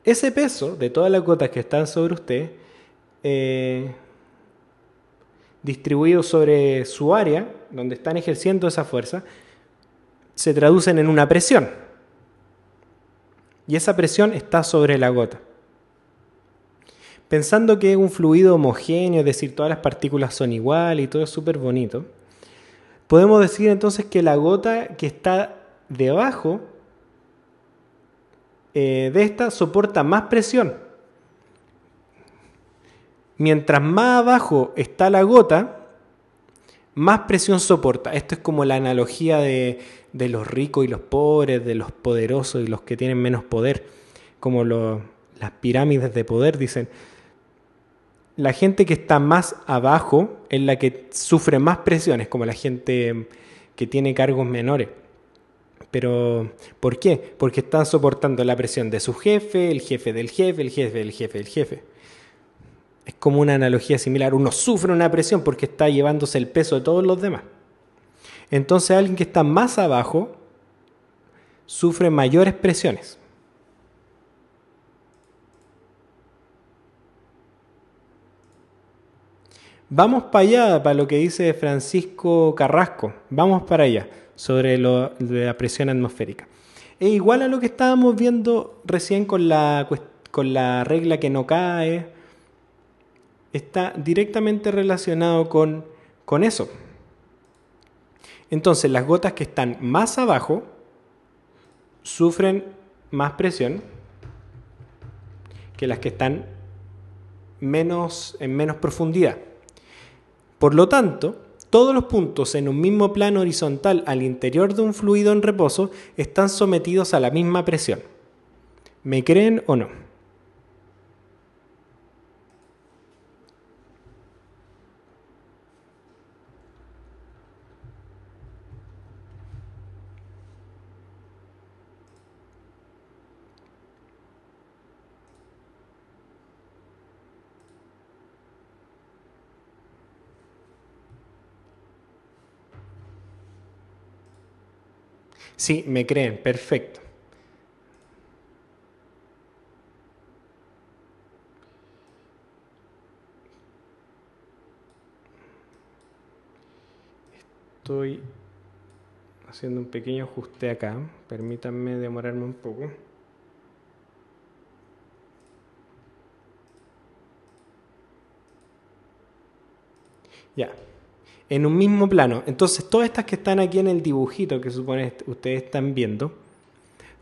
Ese peso de todas las gotas que están sobre usted, eh, distribuido sobre su área, donde están ejerciendo esa fuerza, se traducen en una presión. Y esa presión está sobre la gota pensando que es un fluido homogéneo, es decir, todas las partículas son iguales y todo es súper bonito, podemos decir entonces que la gota que está debajo eh, de esta soporta más presión. Mientras más abajo está la gota, más presión soporta. Esto es como la analogía de, los ricos y los pobres, de los poderosos y los que tienen menos poder, como las pirámides de poder dicen la gente que está más abajo es la que sufre más presiones, como la gente que tiene cargos menores. Pero, ¿por qué? Porque están soportando la presión de su jefe, el jefe del jefe, el jefe del jefe del jefe. Es como una analogía similar. Uno sufre una presión porque está llevándose el peso de todos los demás. Entonces alguien que está más abajo sufre mayores presiones. Vamos para allá, para lo que dice Francisco Carrasco, vamos para allá, sobre lo, de la presión atmosférica. Es igual a lo que estábamos viendo recién con la, regla que no cae, está directamente relacionado con, con eso. Entonces las gotas que están más abajo sufren más presión que las que están menos, en menos profundidad. Por lo tanto, todos los puntos en un mismo plano horizontal al interior de un fluido en reposo están sometidos a la misma presión. ¿Me creen o no? Sí, me creen, perfecto. Estoy haciendo un pequeño ajuste acá, permítanme demorarme un poco. Ya en un mismo plano. Entonces, todas estas que están aquí en el dibujito que supone ustedes están viendo,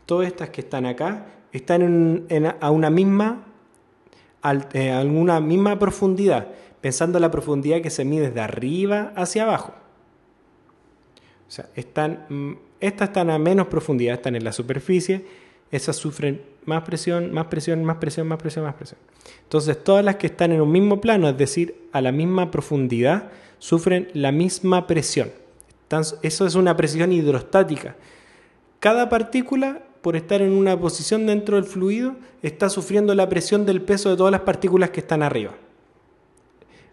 todas estas que están acá, están en, a una misma, eh, misma profundidad, pensando en la profundidad que se mide desde arriba hacia abajo. O sea, están, mm, estas están a menos profundidad, están en la superficie, esas sufren más presión, más presión, más presión, más presión, más presión. Entonces, todas las que están en un mismo plano, es decir, a la misma profundidad, sufren la misma presión. Eso es una presión hidrostática. Cada partícula, por estar en una posición dentro del fluido, está sufriendo la presión del peso de todas las partículas que están arriba.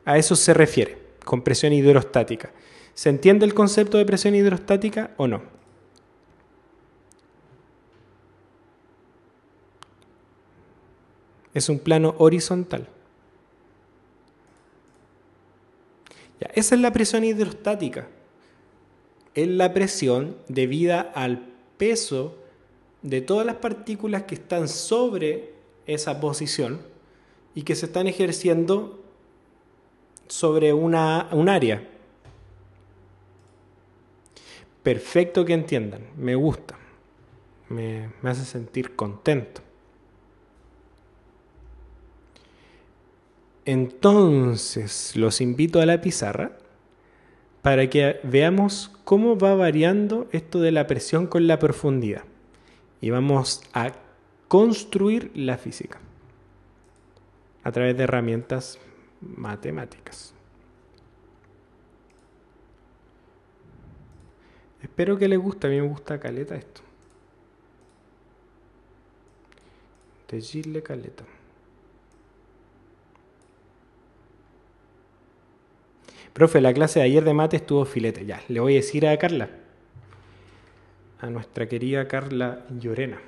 A eso se refiere, con presión hidrostática. ¿Se entiende el concepto de presión hidrostática o no? es un plano horizontal. esa es la presión hidrostática. Es la presión debida al peso de todas las partículas que están sobre esa posición y que se están ejerciendo sobre un área. Perfecto que entiendan, me gusta, me hace sentir contento. Entonces los invito a la pizarra para que veamos cómo va variando esto de la presión con la profundidad. Y vamos a construir la física a través de herramientas matemáticas. Espero que les guste, a mí me gusta caleta esto. Decirle caleta. Profe, la clase de ayer de mate estuvo filete. Ya, le voy a decir a Carla. A nuestra querida Carla Llorena.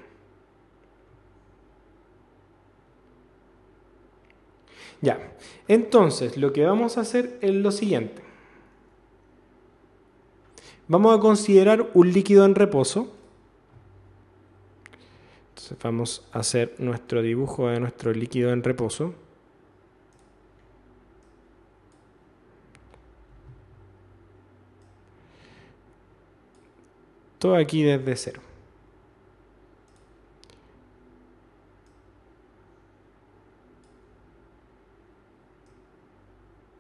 Ya, entonces lo que vamos a hacer es lo siguiente. Vamos a considerar un líquido en reposo. Entonces vamos a hacer nuestro dibujo de nuestro líquido en reposo. aquí desde cero.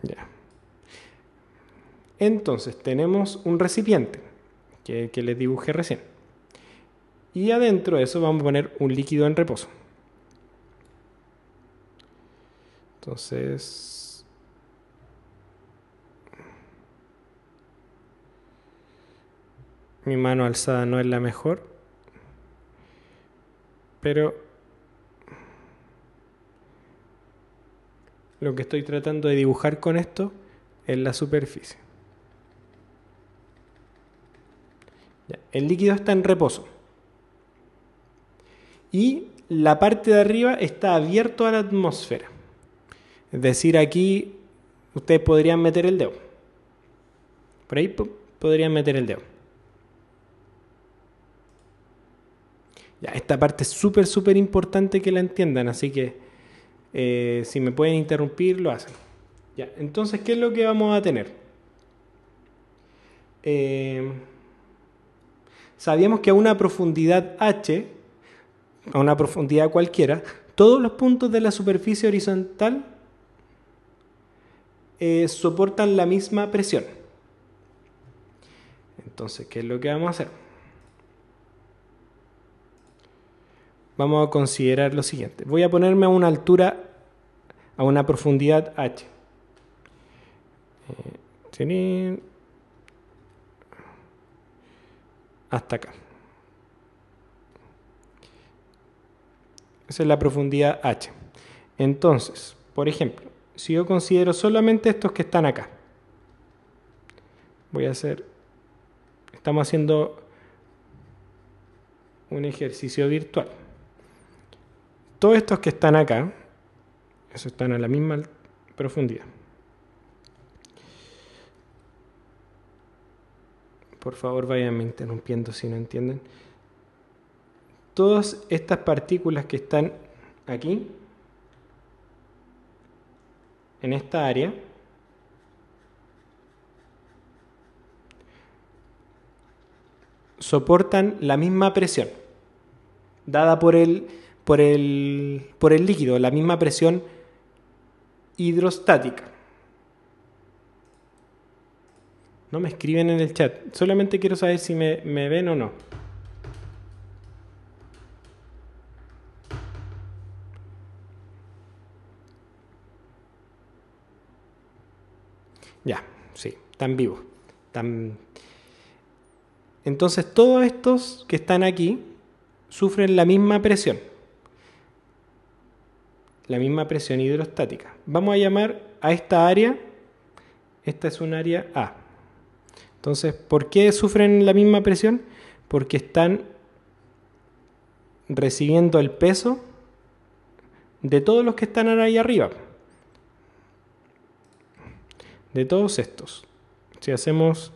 Ya. Entonces tenemos un recipiente que, que les dibujé recién. Y adentro de eso vamos a poner un líquido en reposo. Entonces, mi mano alzada no es la mejor, pero lo que estoy tratando de dibujar con esto es la superficie. el líquido está en reposo. Y la parte de arriba está abierto a la atmósfera. Es decir, aquí ustedes podrían meter el dedo. Por ahí podrían meter el dedo. esta parte es súper, súper importante que la entiendan, así que eh, si me pueden interrumpir, lo hacen. Ya, entonces, ¿qué es lo que vamos a tener? Eh, sabíamos que a una profundidad h, a una profundidad cualquiera, todos los puntos de la superficie horizontal eh, soportan la misma presión. Entonces, ¿qué es lo que vamos a hacer? vamos a considerar lo siguiente. Voy a ponerme a una altura, a una profundidad h. Eh, hasta acá. Esa es la profundidad h. Entonces, por ejemplo, si yo considero solamente estos que están acá, voy a hacer, estamos haciendo un ejercicio virtual todos estos que están acá, esos están a la misma profundidad. Por favor, váyanme interrumpiendo si no entienden. Todas estas partículas que están aquí, en esta área, soportan la misma presión dada por el por el, líquido, la misma presión hidrostática. No me escriben en el chat, solamente quiero saber si me, ven o no. Ya, sí, están vivos. tan Entonces todos estos que están aquí sufren la misma presión la misma presión hidrostática. Vamos a llamar a esta área, esta es un área A. Entonces, ¿por qué sufren la misma presión? Porque están recibiendo el peso de todos los que están ahí arriba. De todos estos. Si hacemos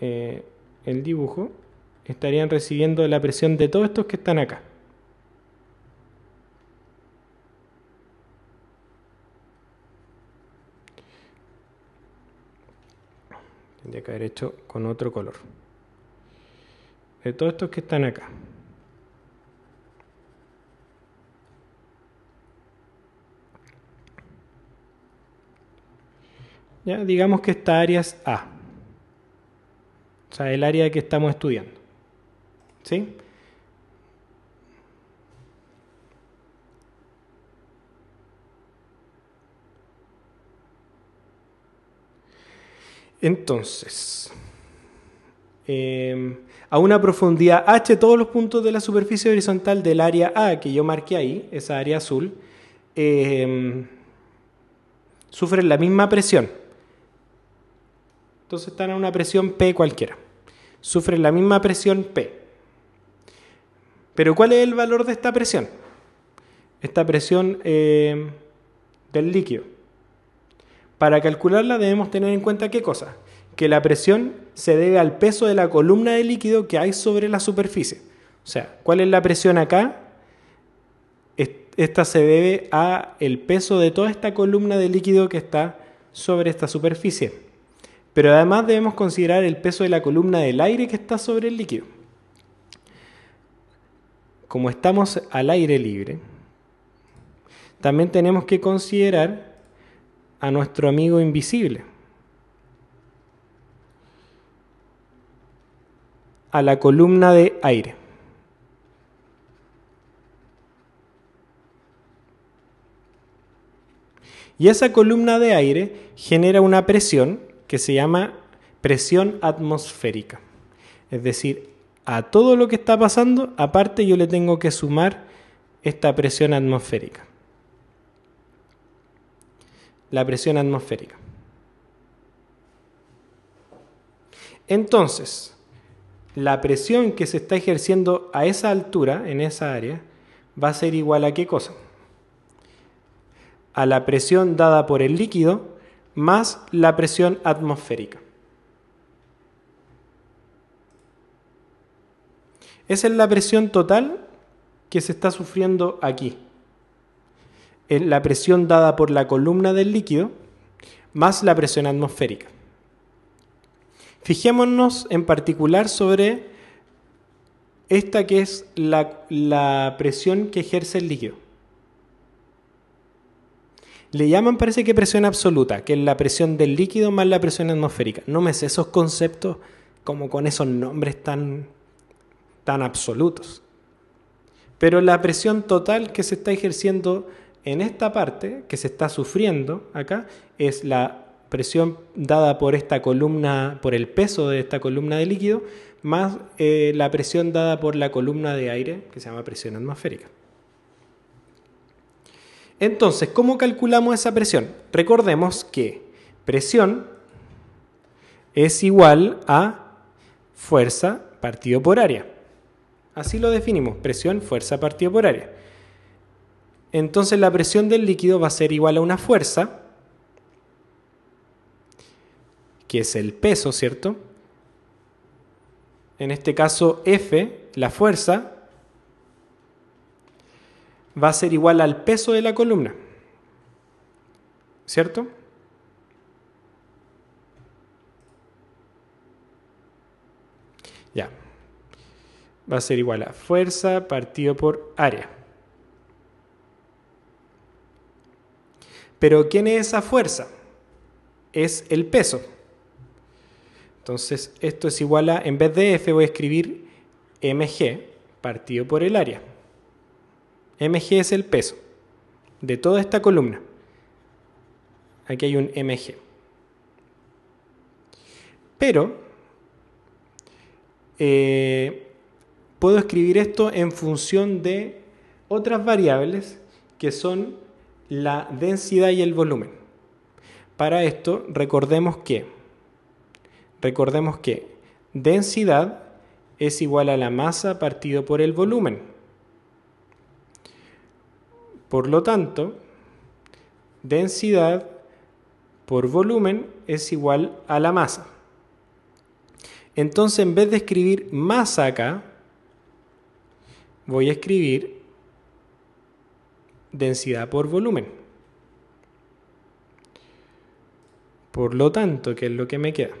eh, el dibujo, estarían recibiendo la presión de todos estos que están acá. de acá derecho con otro color. De todos estos que están acá. Ya, digamos que esta área es A. O sea, el área que estamos estudiando. ¿Sí? Entonces, em, a una profundidad h todos los puntos de la superficie horizontal del área A que yo marqué ahí, esa área azul, em, sufren la misma presión. Entonces están a una presión P cualquiera. Sufren la misma presión P. Pero ¿cuál es el valor de esta presión? Esta presión em, del líquido. Para calcularla debemos tener en cuenta qué cosa? Que la presión se debe al peso de la columna de líquido que hay sobre la superficie. O sea, ¿cuál es la presión acá? Esta se debe a el peso de toda esta columna de líquido que está sobre esta superficie. Pero además debemos considerar el peso de la columna del aire que está sobre el líquido. Como estamos al aire libre, también tenemos que considerar a nuestro amigo invisible, a la columna de aire. Y esa columna de aire genera una presión que se llama presión atmosférica. Es decir, a todo lo que está pasando, aparte yo le tengo que sumar esta presión atmosférica la presión atmosférica. Entonces, la presión que se está ejerciendo a esa altura, en esa área, va a ser igual a qué cosa? A la presión dada por el líquido más la presión atmosférica. Esa es la presión total que se está sufriendo aquí la presión dada por la columna del líquido más la presión atmosférica. Fijémonos en particular sobre esta que es la, presión que ejerce el líquido. Le llaman, parece que presión absoluta, que es la presión del líquido más la presión atmosférica. No me sé esos conceptos como con esos nombres tan, tan absolutos. Pero la presión total que se está ejerciendo en esta parte que se está sufriendo acá es la presión dada por esta columna, por el peso de esta columna de líquido, más eh, la presión dada por la columna de aire, que se llama presión atmosférica. Entonces, ¿cómo calculamos esa presión? Recordemos que presión es igual a fuerza partido por área. Así lo definimos, presión, fuerza partido por área entonces la presión del líquido va a ser igual a una fuerza, que es el peso, ¿cierto? En este caso F, la fuerza, va a ser igual al peso de la columna, ¿cierto? Ya. Va a ser igual a fuerza partido por área. Pero ¿quién es esa fuerza? Es el peso. Entonces, esto es igual a, en vez de F voy a escribir mg partido por el área. mg es el peso de toda esta columna. Aquí hay un mg. Pero eh, puedo escribir esto en función de otras variables que son la densidad y el volumen. Para esto recordemos que, recordemos que densidad es igual a la masa partido por el volumen. Por lo tanto, densidad por volumen es igual a la masa. Entonces, en vez de escribir masa acá, voy a escribir densidad por volumen. Por lo tanto, ¿qué es lo que me queda?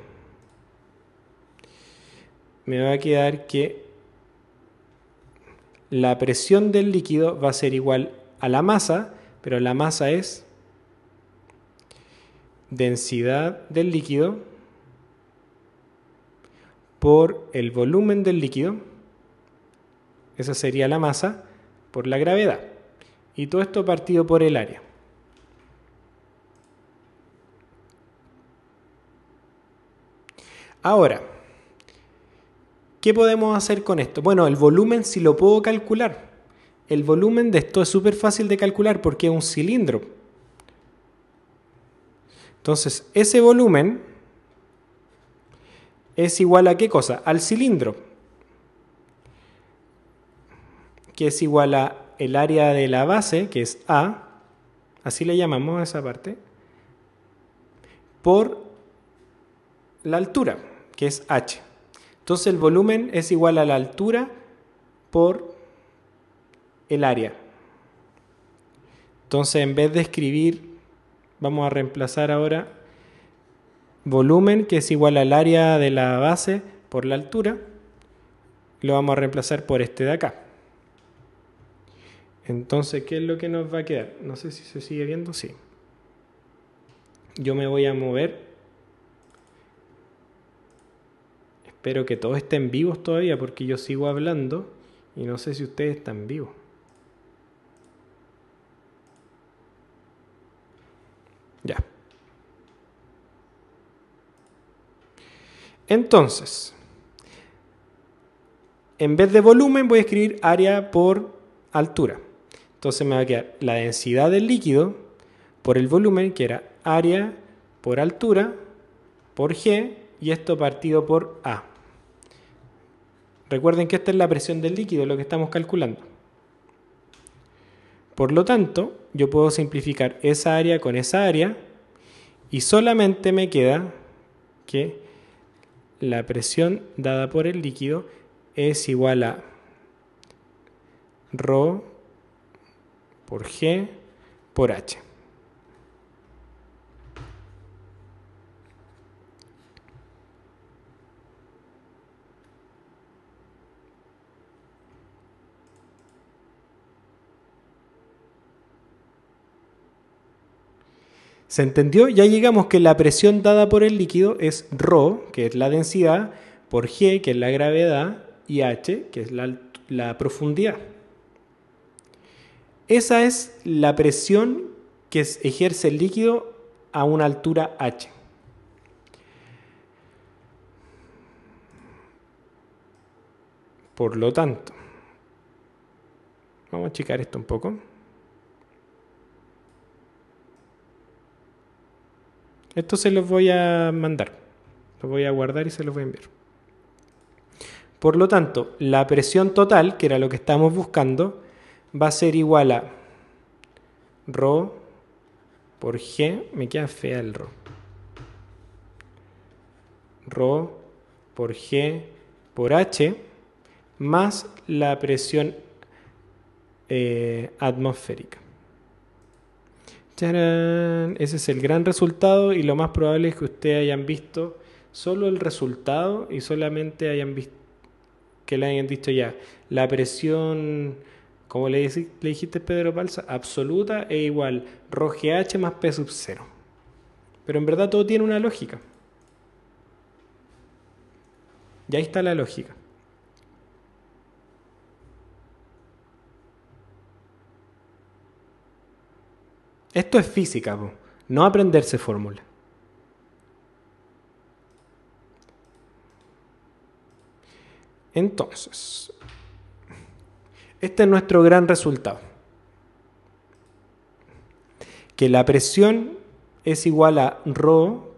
Me va a quedar que la presión del líquido va a ser igual a la masa, pero la masa es densidad del líquido por el volumen del líquido. Esa sería la masa por la gravedad. Y todo esto partido por el área. Ahora, ¿qué podemos hacer con esto? Bueno, el volumen si lo puedo calcular. El volumen de esto es súper fácil de calcular porque es un cilindro. Entonces, ese volumen es igual a qué cosa? Al cilindro. Que es igual a el área de la base, que es A, así le llamamos a esa parte, por la altura, que es H. Entonces el volumen es igual a la altura por el área. Entonces en vez de escribir, vamos a reemplazar ahora volumen, que es igual al área de la base por la altura, lo vamos a reemplazar por este de acá. Entonces, ¿qué es lo que nos va a quedar? No sé si se sigue viendo, sí. Yo me voy a mover. Espero que todos estén vivos todavía porque yo sigo hablando y no sé si ustedes están vivos. Ya. Entonces, en vez de volumen voy a escribir área por altura. Entonces me va a quedar la densidad del líquido por el volumen, que era área por altura, por G, y esto partido por A. Recuerden que esta es la presión del líquido, lo que estamos calculando. Por lo tanto, yo puedo simplificar esa área con esa área y solamente me queda que la presión dada por el líquido es igual a ρ por G por H. ¿Se entendió? Ya llegamos que la presión dada por el líquido es ρ, que es la densidad, por G, que es la gravedad, y H, que es la, la profundidad. Esa es la presión que ejerce el líquido a una altura h. Por lo tanto, vamos a achicar esto un poco. Esto se los voy a mandar. lo voy a guardar y se los voy a enviar. Por lo tanto, la presión total, que era lo que estábamos buscando, va a ser igual a Rho por g, me queda fea el ρ. Rho por g por h más la presión eh, atmosférica. Ese es el gran resultado y lo más probable es que ustedes hayan visto solo el resultado y solamente hayan visto que la hayan visto ya la presión como le, dijiste dijiste Pedro Balsa, absoluta e igual Rho GH más P sub 0. Pero en verdad todo tiene una lógica. Y ahí está la lógica. Esto es física, no aprenderse fórmula. Entonces, este es nuestro gran resultado. Que la presión es igual a ρ,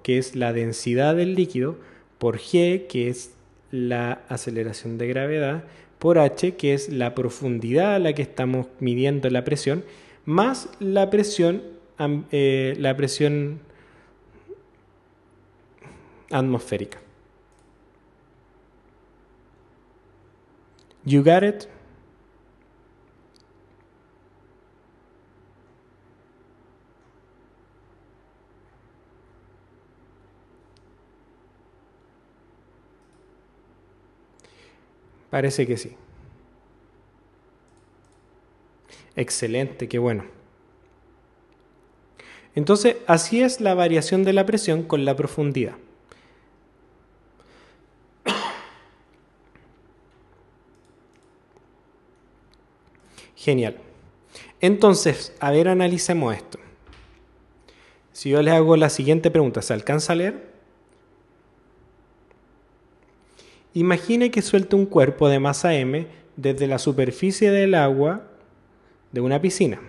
que es la densidad del líquido, por g, que es la aceleración de gravedad, por h, que es la profundidad a la que estamos midiendo la presión, más la presión, eh, la presión atmosférica. You got it? Parece que sí. Excelente, qué bueno. Entonces, así es la variación de la presión con la profundidad. Genial. Entonces, a ver, analicemos esto. Si yo les hago la siguiente pregunta, ¿se alcanza a leer? Imagine que suelte un cuerpo de masa m desde la superficie del agua de una piscina.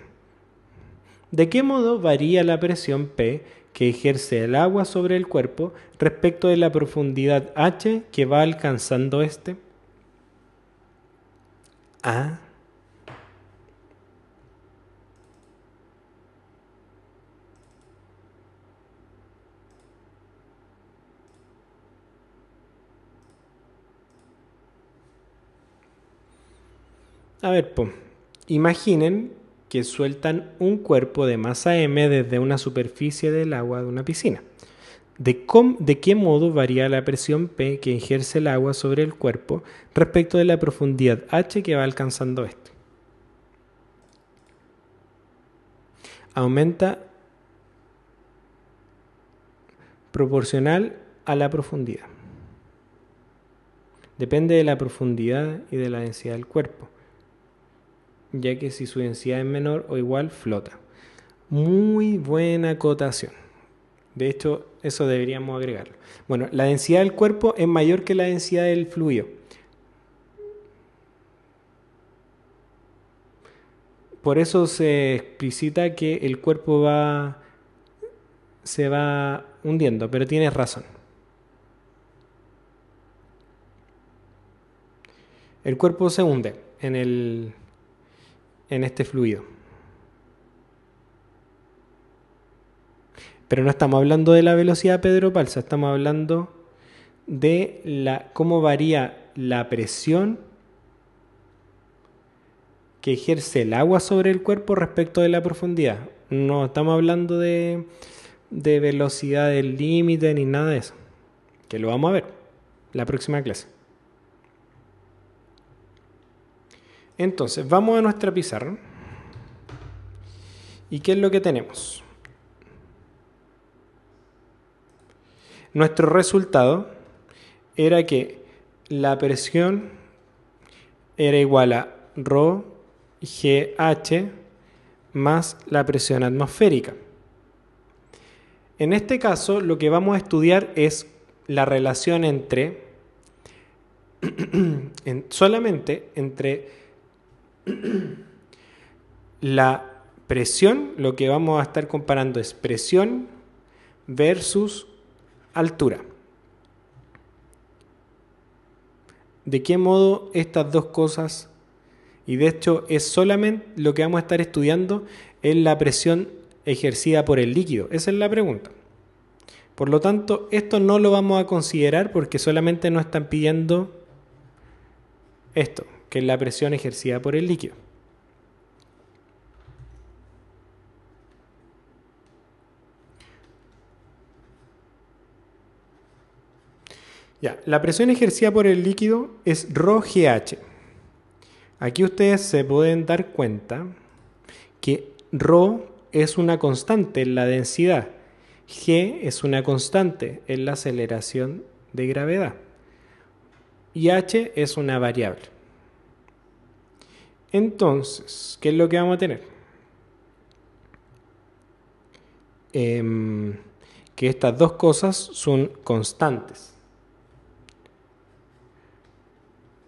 ¿De qué modo varía la presión P que ejerce el agua sobre el cuerpo respecto de la profundidad h que va alcanzando este? A. A ver, imaginen que sueltan un cuerpo de masa m desde una superficie del agua de una piscina. De, ¿De, qué modo varía la presión P que ejerce el agua sobre el cuerpo respecto de la profundidad H que va alcanzando este? Aumenta proporcional a la profundidad. Depende de la profundidad y de la densidad del cuerpo ya que si su densidad es menor o igual, flota. Muy buena acotación. De hecho, eso deberíamos agregarlo. Bueno, la densidad del cuerpo es mayor que la densidad del fluido. Por eso se explicita que el cuerpo va se va hundiendo, pero tienes razón. El cuerpo se hunde en el en este fluido. Pero no estamos hablando de la velocidad Pedro Palsa, estamos hablando de la, cómo varía la presión que ejerce el agua sobre el cuerpo respecto de la profundidad. No estamos hablando de, de velocidad del límite ni nada de eso, que lo vamos a ver la próxima clase. Entonces, vamos a nuestra pizarra. ¿Y qué es lo que tenemos? Nuestro resultado era que la presión era igual a ρgh GH más la presión atmosférica. En este caso, lo que vamos a estudiar es la relación entre solamente entre La presión, lo que vamos a estar comparando es presión versus altura. ¿De qué modo estas dos cosas? Y de hecho es solamente lo que vamos a estar estudiando es la presión ejercida por el líquido. Esa es la pregunta. Por lo tanto, esto no lo vamos a considerar porque solamente nos están pidiendo esto que es la presión ejercida por el líquido. Ya, la presión ejercida por el líquido es ρGH. Aquí ustedes se pueden dar cuenta que ρ es una constante en la densidad, g es una constante en la aceleración de gravedad y h es una variable. Entonces, ¿qué es lo que vamos a tener? Em, que estas dos cosas son constantes.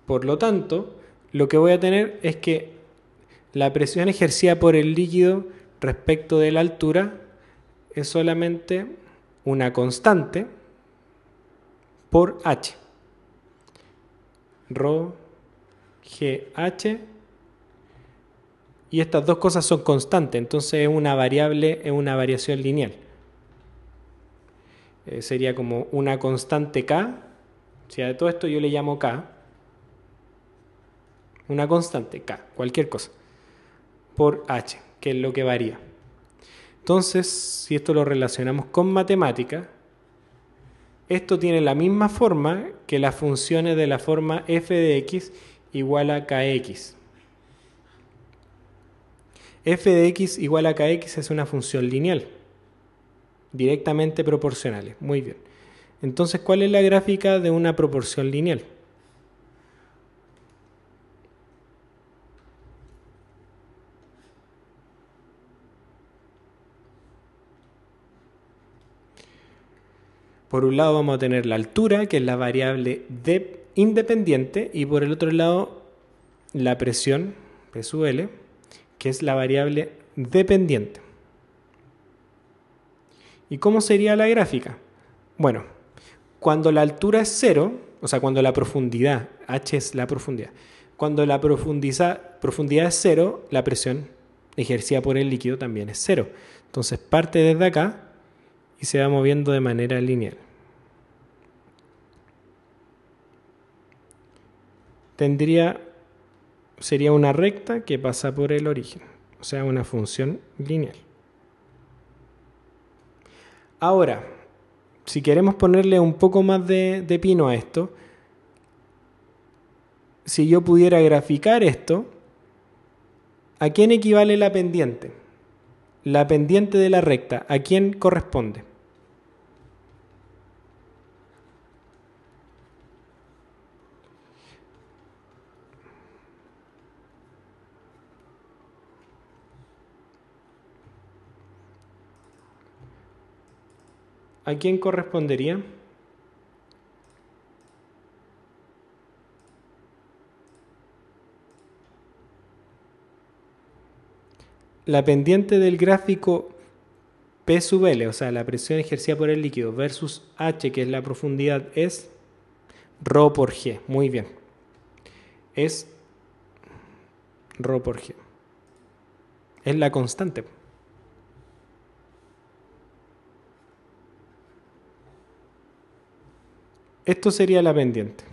Por lo tanto, lo que voy a tener es que la presión ejercida por el líquido respecto de la altura es solamente una constante por h. Rho GH y estas dos cosas son constantes, entonces es una variable, es una variación lineal. Eh, sería como una constante k, o sea, de todo esto yo le llamo k, una constante k, cualquier cosa, por h, que es lo que varía. Entonces, si esto lo relacionamos con matemática, esto tiene la misma forma que las funciones de la forma f de x igual a kx f de x igual a kx es una función lineal, directamente proporcional. Muy bien. Entonces, ¿cuál es la gráfica de una proporción lineal? Por un lado vamos a tener la altura, que es la variable de independiente, y por el otro lado la presión, p l, que es la variable dependiente. ¿Y cómo sería la gráfica? Bueno, cuando la altura es cero, o sea, cuando la profundidad, h es la profundidad, cuando la profundidad es cero, la presión ejercida por el líquido también es cero. Entonces parte desde acá y se va moviendo de manera lineal. Tendría sería una recta que pasa por el origen, o sea, una función lineal. Ahora, si queremos ponerle un poco más de, pino a esto, si yo pudiera graficar esto, ¿a quién equivale la pendiente? La pendiente de la recta, ¿a quién corresponde? ¿a quién correspondería? La pendiente del gráfico P sub L, o sea, la presión ejercida por el líquido, versus H, que es la profundidad, es ρ por G. Muy bien. Es ρ por G. Es la constante. Esto sería la pendiente.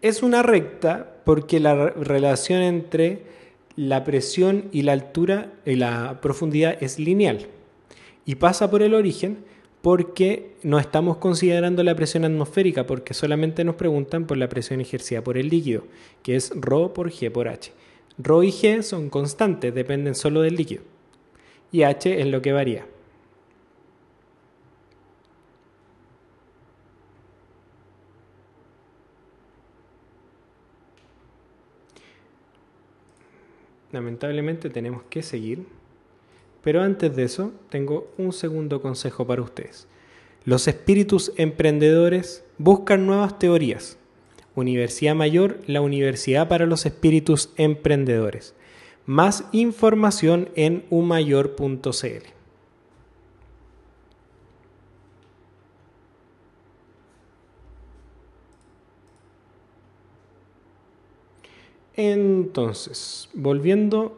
Es una recta porque la relación entre la presión y la altura y eh, la profundidad es lineal y pasa por el origen porque no estamos considerando la presión atmosférica porque solamente nos preguntan por la presión ejercida por el líquido, que es ρ por g por h. Rho y G son constantes, dependen solo del líquido. Y H es lo que varía. Lamentablemente tenemos que seguir. Pero antes de eso, tengo un segundo consejo para ustedes. Los espíritus emprendedores buscan nuevas teorías, Universidad Mayor, la Universidad para los Espíritus Emprendedores. Más información en umayor.cl. Entonces, volviendo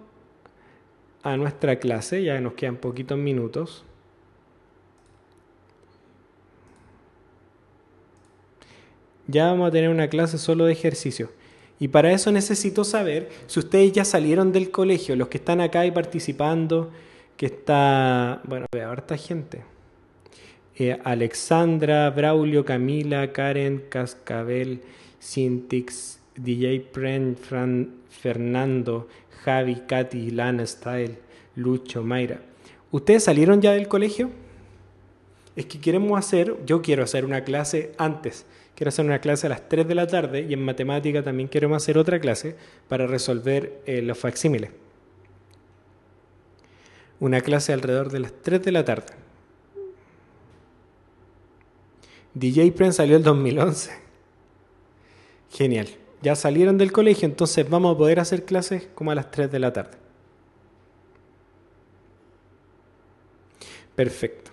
a nuestra clase, ya nos quedan poquitos minutos. ya vamos a tener una clase solo de ejercicio. Y para eso necesito saber si ustedes ya salieron del colegio, los que están acá y participando, que está, bueno, vea, harta gente. Eh, Alexandra, Braulio, Camila, Karen, Cascabel, Sintix, DJ Pren, Fernando, Javi, Katy, Lana, Style, Lucho, Mayra. ¿Ustedes salieron ya del colegio? Es que queremos hacer, yo quiero hacer una clase antes quiero hacer una clase a las 3 de la tarde y en matemática también quiero hacer otra clase para resolver eh, los facsímiles. Una clase alrededor de las 3 de la tarde. DJ Pren salió el 2011. Genial. Ya salieron del colegio, entonces vamos a poder hacer clases como a las 3 de la tarde. Perfecto.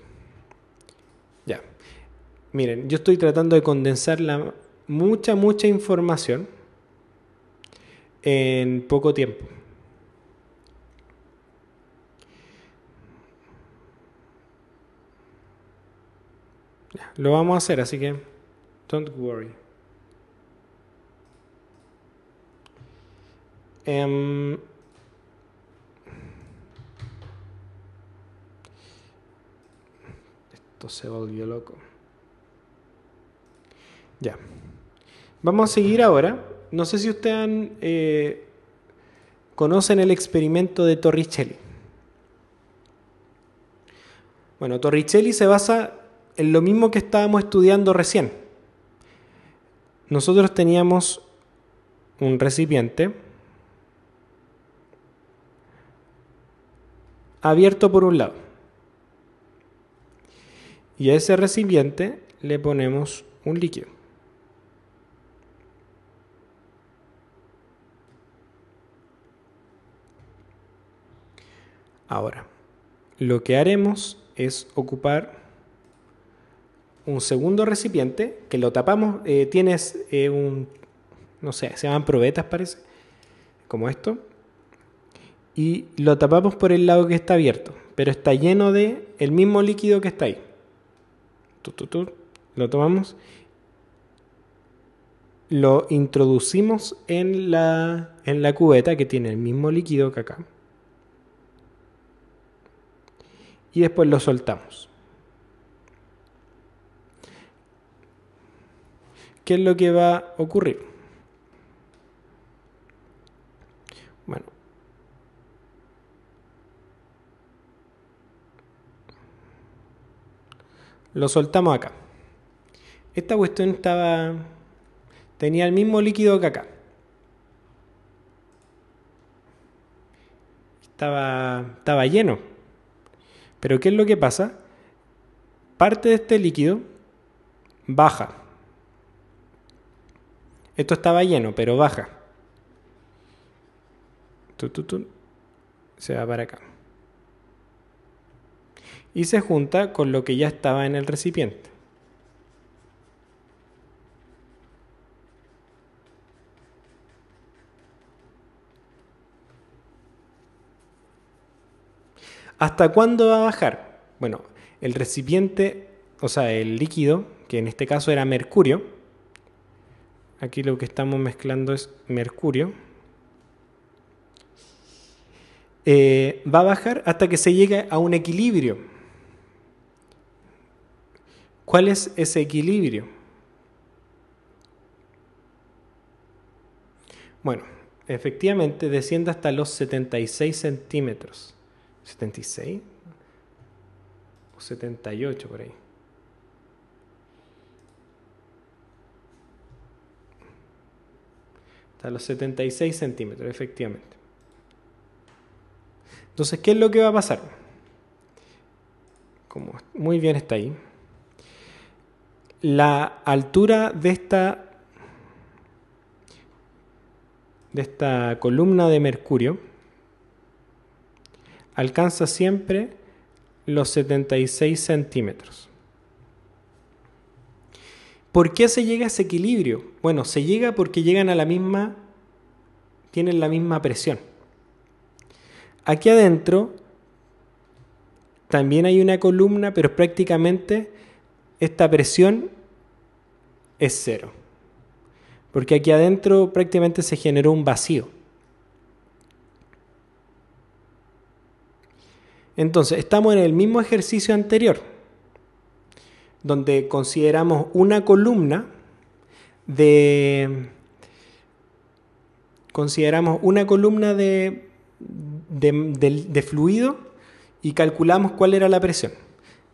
Miren, yo estoy tratando de condensar la mucha, mucha información en poco tiempo. Lo vamos a hacer, así que don't worry. Em, esto se volvió loco. Vamos a seguir ahora. No sé si ustedes eh, conocen el experimento de Torricelli. Bueno, Torricelli se basa en lo mismo que estábamos estudiando recién. Nosotros teníamos un recipiente abierto por un lado. Y a ese recipiente le ponemos un líquido. Ahora, lo que haremos es ocupar un segundo recipiente que lo tapamos. Eh, tienes eh, un, no sé, se llaman probetas parece, como esto. Y lo tapamos por el lado que está abierto, pero está lleno de el mismo líquido que está ahí. Tu, Lo tomamos, lo introducimos en la, en la cubeta que tiene el mismo líquido que acá. y después lo soltamos. ¿Qué es lo que va a ocurrir? Bueno. Lo soltamos acá. Esta cuestión estaba tenía el mismo líquido que acá. Estaba, estaba lleno. Pero ¿qué es lo que pasa? Parte de este líquido baja. Esto estaba lleno, pero baja. Se va para acá. Y se junta con lo que ya estaba en el recipiente. ¿Hasta cuándo va a bajar? Bueno, el recipiente, o sea, el líquido, que en este caso era mercurio, aquí lo que estamos mezclando es mercurio, eh, va a bajar hasta que se llegue a un equilibrio. ¿Cuál es ese equilibrio? Bueno, efectivamente desciende hasta los 76 centímetros. 76 o 78 por ahí. Está a los 76 centímetros, efectivamente. Entonces, ¿qué es lo que va a pasar? Como muy bien está ahí. La altura de esta de esta columna de mercurio alcanza siempre los 76 centímetros. ¿Por qué se llega a ese equilibrio? Bueno, se llega porque llegan a la misma, tienen la misma presión. Aquí adentro también hay una columna, pero prácticamente esta presión es cero. Porque aquí adentro prácticamente se generó un vacío. Entonces, estamos en el mismo ejercicio anterior, donde consideramos una columna de... Consideramos una columna de, fluido y calculamos cuál era la presión.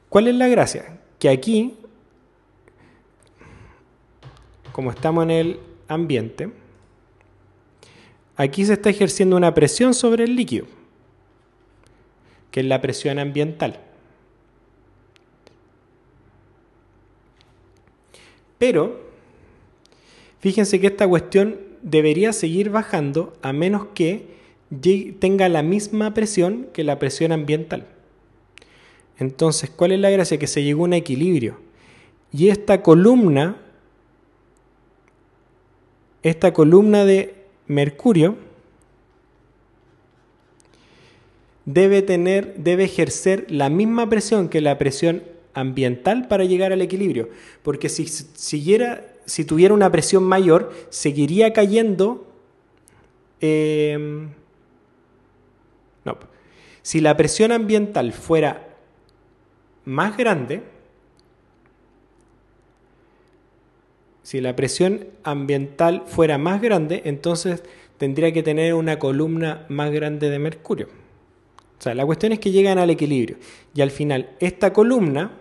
¿Cuál es la gracia? Que aquí, como estamos en el ambiente, aquí se está ejerciendo una presión sobre el líquido que es la presión ambiental. Pero, fíjense que esta cuestión debería seguir bajando a menos que tenga la misma presión que la presión ambiental. Entonces, ¿cuál es la gracia? Que se llegó a un equilibrio. Y esta columna, esta columna de mercurio, debe tener, debe ejercer la misma presión que la presión ambiental para llegar al equilibrio, porque si si tuviera una presión mayor, seguiría cayendo. Em, no. Si la presión ambiental fuera más grande, si la presión ambiental fuera más grande, entonces tendría que tener una columna más grande de mercurio. O sea, la cuestión es que llegan al equilibrio. Y al final, esta columna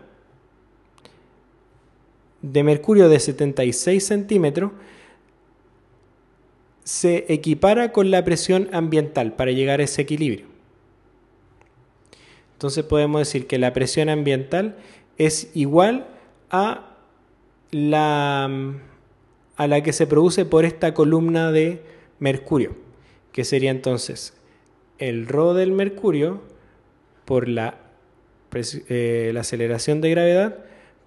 de mercurio de 76 centímetros se equipara con la presión ambiental para llegar a ese equilibrio. Entonces podemos decir que la presión ambiental es igual a la, a la que se produce por esta columna de mercurio, que sería entonces el rodeo del mercurio por la, eh, la aceleración de gravedad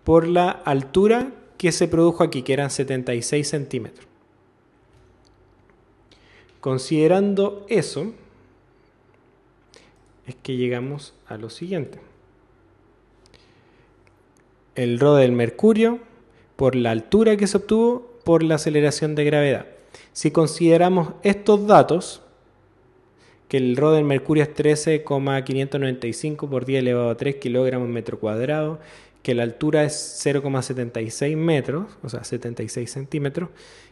por la altura que se produjo aquí, que eran 76 centímetros. Considerando eso, es que llegamos a lo siguiente. El ro del mercurio por la altura que se obtuvo por la aceleración de gravedad. Si consideramos estos datos, que el rho del mercurio es 13,595 por 10 elevado a 3 kilogramos metro cuadrado, que la altura es 0,76 metros, o sea, 76 centímetros,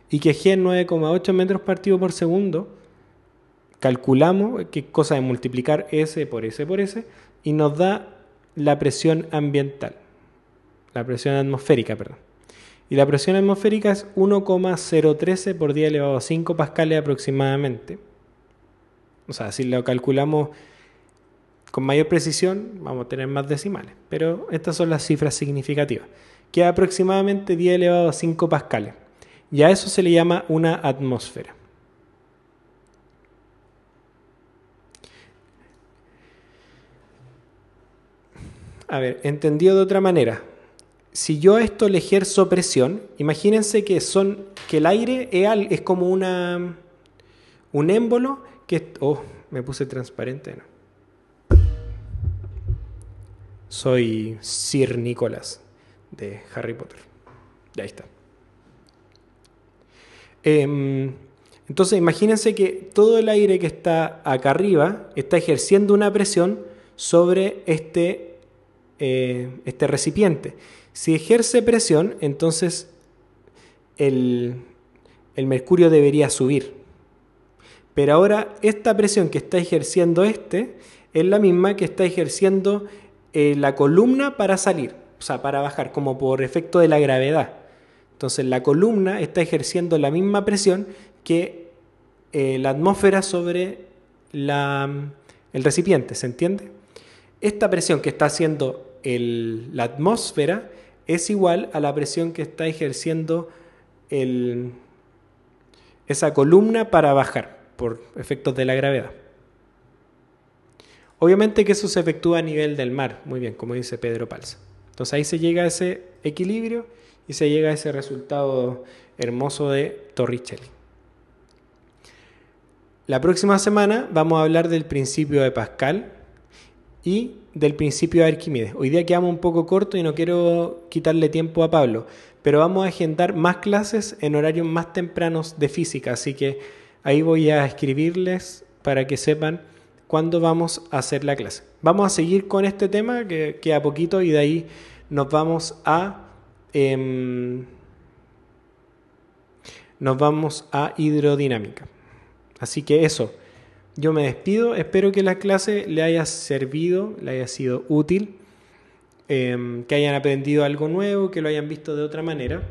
y que G es 9,8 metros partido por segundo, calculamos qué cosa de multiplicar S por S por S y nos da la presión ambiental, la presión atmosférica, perdón. Y la presión atmosférica es 1,013 por 10 elevado a 5 pascales aproximadamente. O sea, si lo calculamos con mayor precisión, vamos a tener más decimales. Pero estas son las cifras significativas, que aproximadamente 10 elevado a 5 pascales. Y a eso se le llama una atmósfera. A ver, entendido de otra manera. Si yo a esto le ejerzo presión, imagínense que son que el aire es como una un émbolo Oh, me puse transparente. Soy Sir Nicholas de Harry Potter. Ahí está. Em, entonces imagínense que todo el aire que está acá arriba está ejerciendo una presión sobre este, eh, este recipiente. Si ejerce presión, entonces el, el mercurio debería subir. Pero ahora esta presión que está ejerciendo este es la misma que está ejerciendo eh, la columna para salir, o sea, para bajar, como por efecto de la gravedad. Entonces la columna está ejerciendo la misma presión que eh, la atmósfera sobre el recipiente, ¿se entiende? Esta presión que está haciendo la atmósfera es igual a la presión que está ejerciendo esa columna para bajar por efectos de la gravedad. Obviamente que eso se efectúa a nivel del mar, muy bien, como dice Pedro Palsa. Entonces ahí se llega a ese equilibrio y se llega a ese resultado hermoso de Torricelli. La próxima semana vamos a hablar del principio de Pascal y del principio de Arquímedes. Hoy día quedamos un poco corto y no quiero quitarle tiempo a Pablo, pero vamos a agendar más clases en horarios más tempranos de física, así que Ahí voy a escribirles para que sepan cuándo vamos a hacer la clase. Vamos a seguir con este tema que queda poquito y de ahí nos vamos a... Em, nos vamos a hidrodinámica. Así que eso, yo me despido, espero que la clase le haya servido, le haya sido útil, em, que hayan aprendido algo nuevo, que lo hayan visto de otra manera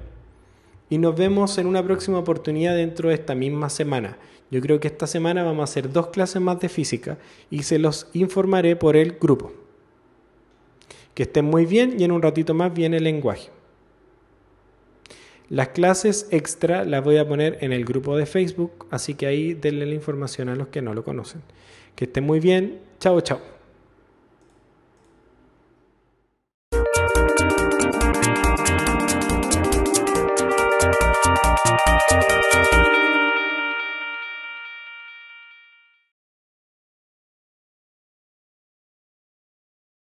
y nos vemos en una próxima oportunidad dentro de esta misma semana. Yo creo que esta semana vamos a hacer dos clases más de física y se los informaré por el grupo. Que estén muy bien y en un ratito más viene el lenguaje. Las clases extra las voy a poner en el grupo de Facebook, así que ahí denle la información a los que no lo conocen. Que estén muy bien. Chao, chao.